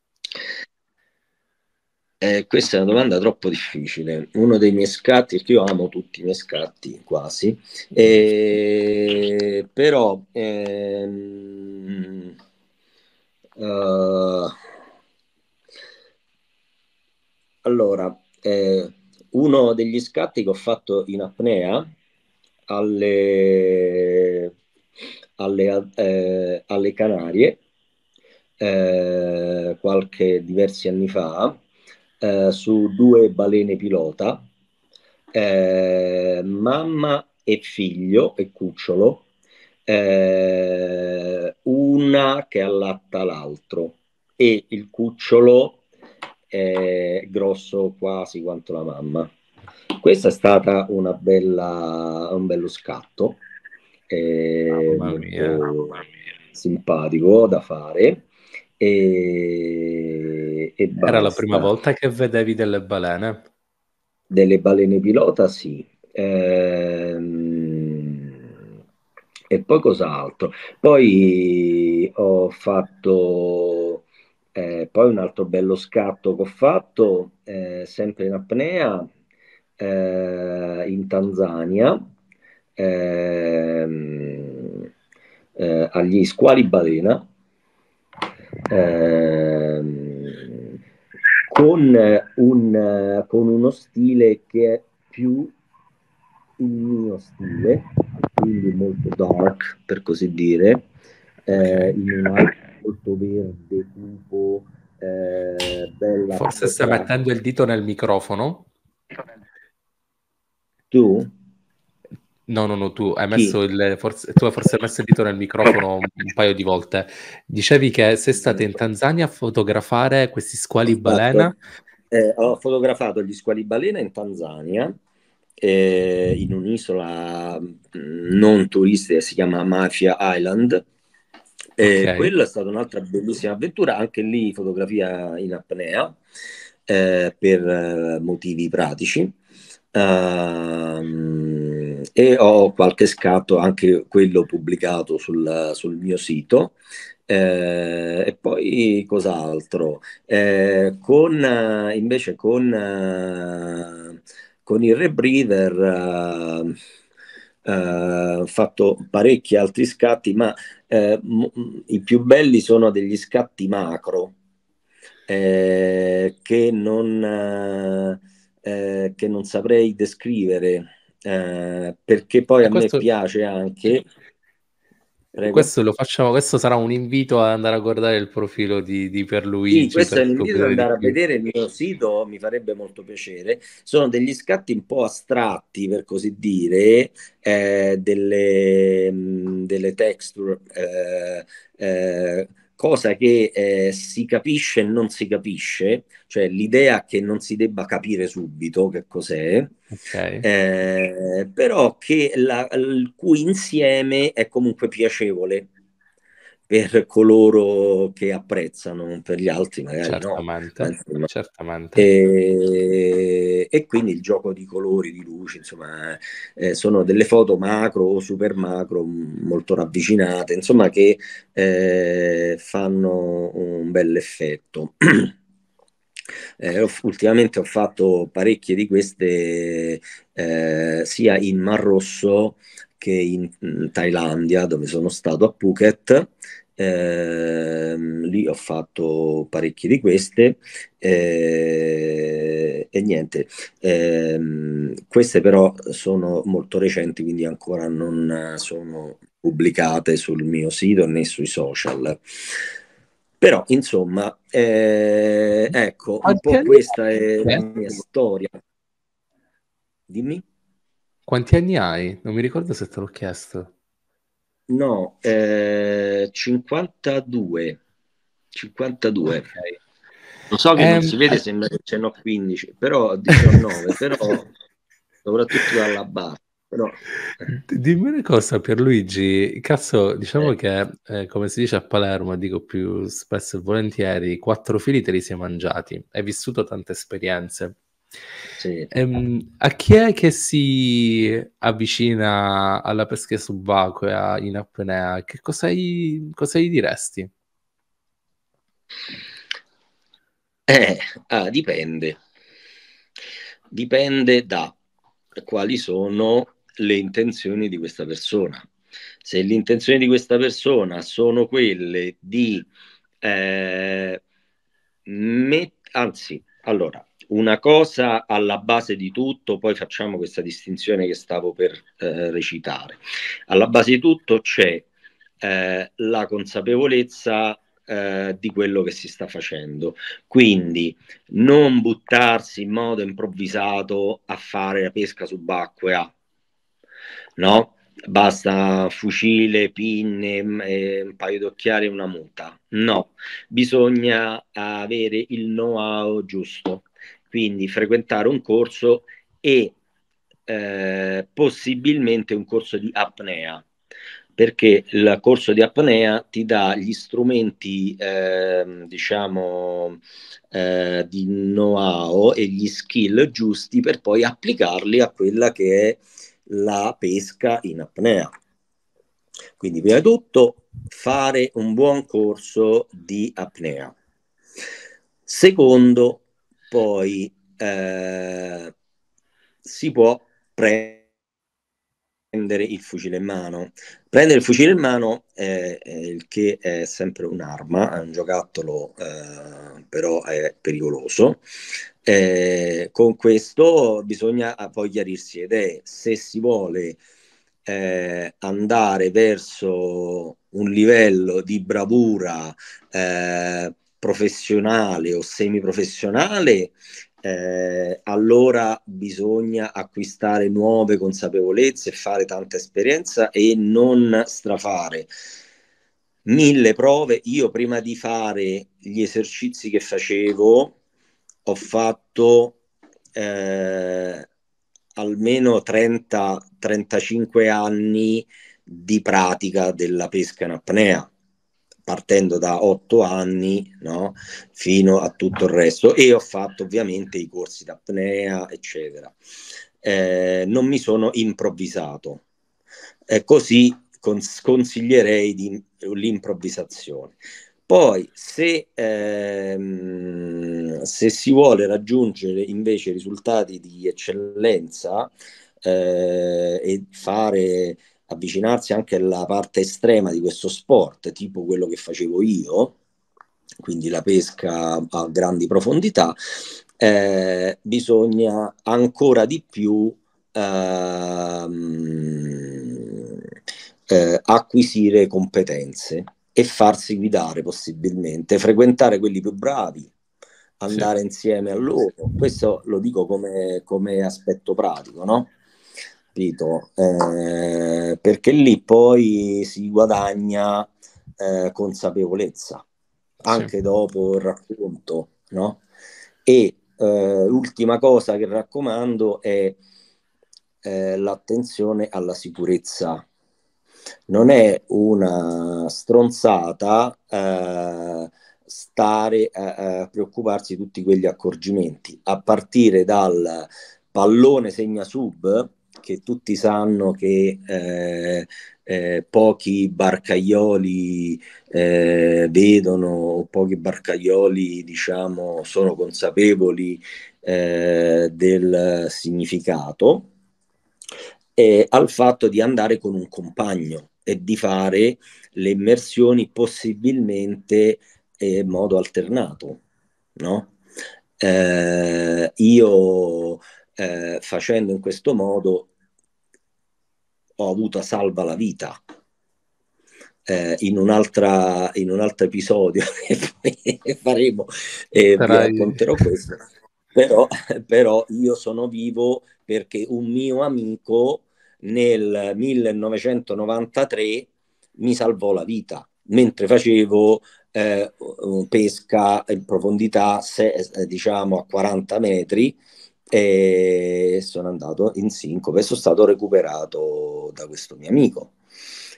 Eh, questa è una domanda troppo difficile. Uno dei miei scatti, perché io amo tutti i miei scatti quasi, eh, però ehm, uh, allora... Eh, uno degli scatti che ho fatto in apnea alle, alle, eh, alle Canarie eh, qualche diversi anni fa eh, su due balene pilota, eh, mamma e figlio e cucciolo, eh, una che allatta l'altro e il cucciolo è grosso quasi quanto la mamma. Questa è stata una bella, un bello scatto, eh, mamma mia, mamma mia. simpatico da fare. E, e Era la prima volta che vedevi delle balene? Delle balene pilota, sì. Ehm, e poi cos'altro? Poi ho fatto eh, poi un altro bello scatto che ho fatto, eh, sempre in apnea, eh, in Tanzania, ehm, eh, agli squali balena, ehm, con, un, con uno stile che è più il mio stile, quindi molto dark per così dire, eh, in un molto verde, cupo, eh, bella. Forse stai mettendo il dito nel microfono. Tu? No, no, no, tu hai messo il, forse, tu hai forse messo il dito nel microfono un paio di volte. Dicevi che sei stata in Tanzania a fotografare questi squali esatto. balena. Eh, ho fotografato gli squali balena in Tanzania, eh, in un'isola mm, non turistica, si chiama Mafia Island, e okay. quella è stata un'altra bellissima avventura, anche lì fotografia in apnea eh, per eh, motivi pratici. Uh, e ho qualche scatto, anche quello pubblicato sul, sul mio sito. Eh, e poi cos'altro? Eh, con, invece con, eh, con il Rebreather eh, eh, fatto parecchi altri scatti, ma eh, i più belli sono degli scatti macro eh, che, non, eh, eh, che, non, saprei descrivere. Eh, perché poi a questo... me piace anche Prego. Questo lo facciamo, questo sarà un invito ad andare a guardare il profilo di, di Perluigi. Sì, questo per è un invito ad andare a vedere il mio sito, mi farebbe molto piacere. Sono degli scatti un po' astratti, per così dire, eh, delle, mh, mm, delle texture. Eh, eh, cosa che eh, si capisce e non si capisce, cioè l'idea che non si debba capire subito che cos'è, okay. eh, però che la, il cui insieme è comunque piacevole per coloro che apprezzano, non per gli altri magari certamente, no. Insomma, certamente. E, eh, e, quindi il gioco di colori, di luci, insomma, eh, sono delle foto macro o super macro molto ravvicinate, insomma, che eh, fanno un bell'effetto. *clears throat* Eh, ultimamente ho fatto parecchie di queste eh, sia in mar rosso che in, Thailandia, dove sono stato a Phuket, eh, lì ho fatto parecchie di queste eh, e niente eh, queste però sono molto recenti quindi ancora non eh, sono pubblicate sul mio sito né sui social però insomma eh, ecco un po' questa è la mia storia dimmi quanti anni hai? Non mi ricordo se te l'ho chiesto. No, eh, 52. 52. Okay. Lo so che eh, non ehm, si vede, se che ce 15, però 19, *laughs* però soprattutto dalla base. Però... Dimmi una cosa per Luigi, cazzo, diciamo eh. che eh, come si dice a Palermo, dico più spesso e volentieri, quattro fili te li sei mangiati, hai vissuto tante esperienze. Sì. Ehm, a chi è che si avvicina alla pesca subacquea in apnea? Che cosa gli, cosa gli diresti? Eh, ah, dipende. Dipende da quali sono le intenzioni di questa persona. Se le intenzioni di questa persona sono quelle di eh, met- anzi, allora, una cosa alla base di tutto, poi facciamo questa distinzione che stavo per eh, recitare. Alla base di tutto c'è eh, la consapevolezza eh, di quello che si sta facendo. Quindi non buttarsi in modo improvvisato a fare la pesca subacquea, no? Basta fucile, pinne, mm, eh, un paio di e una muta. No, bisogna avere il know-how giusto quindi frequentare un corso e eh, possibilmente un corso di apnea, perché il corso di apnea ti dà gli strumenti, eh, diciamo, eh, di know-how e gli skill giusti per poi applicarli a quella che è la pesca in apnea. Quindi, prima di tutto, fare un buon corso di apnea. Secondo, poi eh, si può prendere il fucile in mano. Prendere il fucile in mano, è, è il che è sempre un'arma, è un giocattolo eh, però è pericoloso. Eh, con questo bisogna ah, poi chiarirsi idee. Se si vuole eh, andare verso un livello di bravura eh, professionale o semiprofessionale, eh, allora bisogna acquistare nuove consapevolezze, fare tanta esperienza e non strafare mille prove. Io prima di fare gli esercizi che facevo, ho fatto eh, almeno 30-35 anni di pratica della pesca in apnea partendo da otto anni no? fino a tutto il resto e ho fatto ovviamente i corsi d'apnea eccetera eh, non mi sono improvvisato eh, così cons- consiglierei di, l'improvvisazione poi se, ehm, se, si vuole raggiungere invece risultati di eccellenza eh, e fare avvicinarsi anche alla parte estrema di questo sport, tipo quello che facevo io, quindi la pesca a grandi profondità, eh, bisogna ancora di più ehm, eh, acquisire competenze e farsi guidare possibilmente, frequentare quelli più bravi, andare sì. insieme a loro. Questo lo dico come, come aspetto pratico, no? capito? Eh, perché lì poi si guadagna eh, consapevolezza anche sì. dopo il racconto, no? E eh, l'ultima cosa che raccomando è eh, l'attenzione alla sicurezza. Non è una stronzata eh, stare a, a preoccuparsi di tutti quegli accorgimenti, a partire dal pallone segna sub che tutti sanno che eh, eh, pochi barcaioli eh, vedono o pochi barcaioli diciamo sono consapevoli eh, del significato al fatto di andare con un compagno e di fare le immersioni possibilmente eh, in modo alternato no? Eh, io eh, facendo in questo modo ho avuto salva la vita eh, in, un'altra, in un altro episodio *laughs* che faremo e eh, racconterò questo. Però, però io sono vivo perché un mio amico nel 1993 mi salvò la vita mentre facevo eh, pesca in profondità se, eh, diciamo a 40 metri e sono andato in sincope e sono stato recuperato da questo mio amico.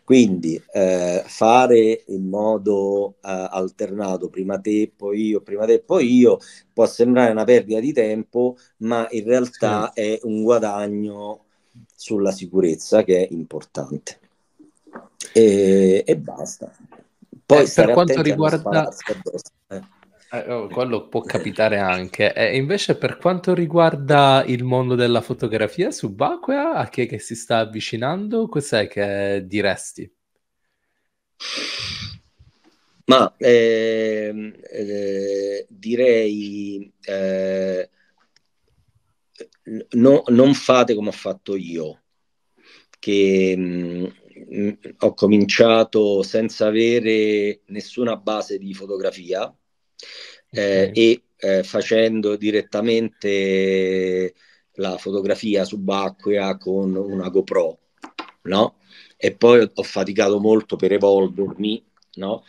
Quindi eh, fare in modo eh, alternato, prima te, poi io, prima te, poi io, può sembrare una perdita di tempo, ma in realtà sì. è un guadagno sulla sicurezza che è importante. E, e basta. Poi eh, per quanto riguarda... Spararsi, eh. Eh, oh, quello può capitare anche. E invece per quanto riguarda il mondo della fotografia subacquea, a chi che si sta avvicinando, cos'è che diresti? Ma eh, eh, direi eh, no, non fate come ho fatto io, che mh, mm, mm, ho cominciato senza avere nessuna base di fotografia eh, okay. Mm. e eh, facendo direttamente la fotografia subacquea con una GoPro, no? E poi ho faticato molto per evolvermi, no?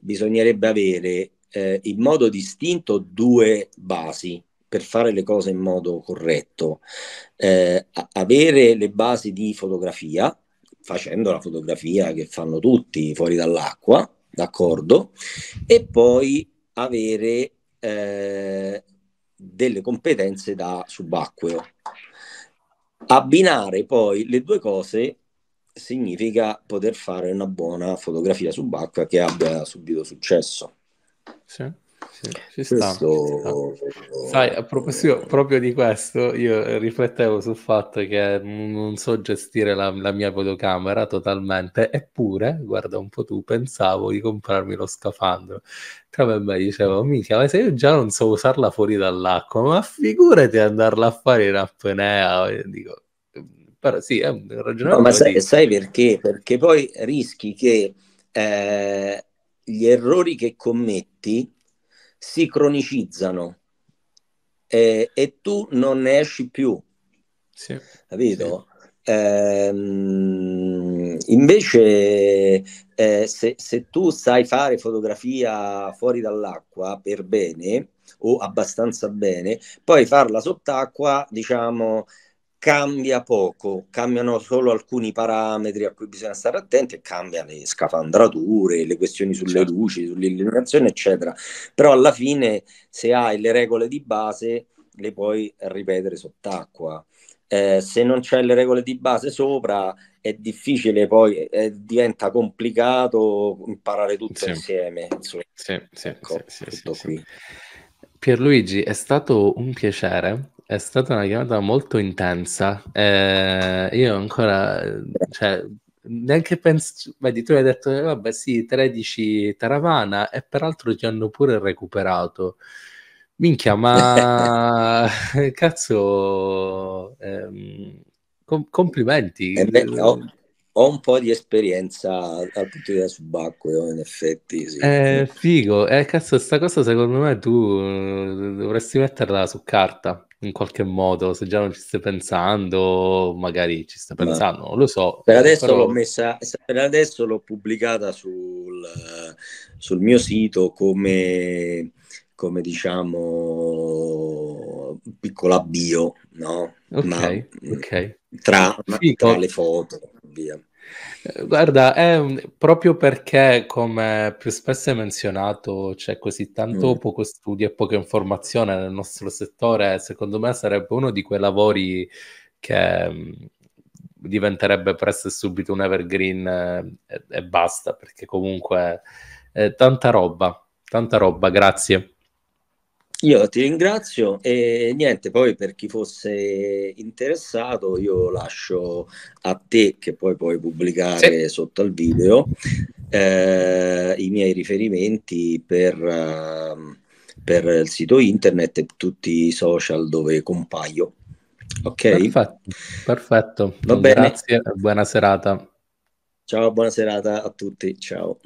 bisognerebbe avere eh, in modo distinto due basi per fare le cose in modo corretto. Eh, avere le basi di fotografia, facendo la fotografia che fanno tutti fuori dall'acqua, d'accordo? E poi avere eh, delle competenze da subacqueo. Abbinare poi le due cose significa poter fare una buona fotografia subacquea che abbia subito successo. Sì ci sta, questo... ci sta. Sai, a proposito eh, proprio di questo, io riflettevo sul fatto che non so gestire la, la mia fotocamera totalmente, eppure, guarda un po' tu, pensavo di comprarmi lo scafandro. Tra me e me dicevo, mica, ma se io già non so usarla fuori dall'acqua, ma figurati andarla a fare in apnea, dico... Mm, però sì, è un ragionamento. No, ma sai, sai, perché? Perché poi rischi che eh, gli errori che commetti si cronicizzano e, e tu non ne esci più. Sì. Capito? Sì. Ehm, invece, eh, se, se, tu sai fare fotografia fuori dall'acqua per bene o abbastanza bene, poi farla sott'acqua, diciamo, cambia poco, cambiano solo alcuni parametri a cui bisogna stare attenti e cambiano le scafandrature, le questioni sulle certo. luci, sull'illuminazione, eccetera. Però alla fine, se hai le regole di base, le puoi ripetere sott'acqua. Eh, se non c'è le regole di base sopra è difficile poi eh, diventa complicato imparare tutto sì. insieme sì, sì, ecco, sì, sì, sì, Pierluigi è stato un piacere è stata una chiamata molto intensa. Eh, io ancora, cioè, neanche penso. Vedi, tu hai detto, eh, vabbè, sì, 13 Taravana, e peraltro ci hanno pure recuperato. Minchia, ma *laughs* cazzo, ehm, com- complimenti. Eh ho, ho, un po' di esperienza al punto di vista subacqueo, in effetti. Sì. Eh, figo, eh, cazzo, sta cosa secondo me tu eh, dovresti metterla su carta in qualche modo, se già non ci stai pensando, magari ci stai pensando, non lo so. Per eh, adesso, però... l'ho, messa, per adesso l'ho pubblicata sul, sul mio sito come, come diciamo piccola bio, no? Ok, Ma, okay. Tra, tra le foto, via. Eh, guarda, è un... proprio perché, come più spesso hai menzionato, c'è così tanto mm. poco studio e poca informazione nel nostro settore, secondo me sarebbe uno di quei lavori che mm, diventerebbe presto e subito un evergreen eh, e, e, basta, perché comunque eh, tanta roba, tanta roba, grazie. Io ti ringrazio e niente, poi per chi fosse interessato io lascio a te che poi puoi pubblicare sì. sotto al video eh, i miei riferimenti per, uh, per, il sito internet e tutti i social dove compaio. Ok? Perfetto, perfetto. Va bene. Grazie buona serata. Ciao, buona serata a tutti. Ciao.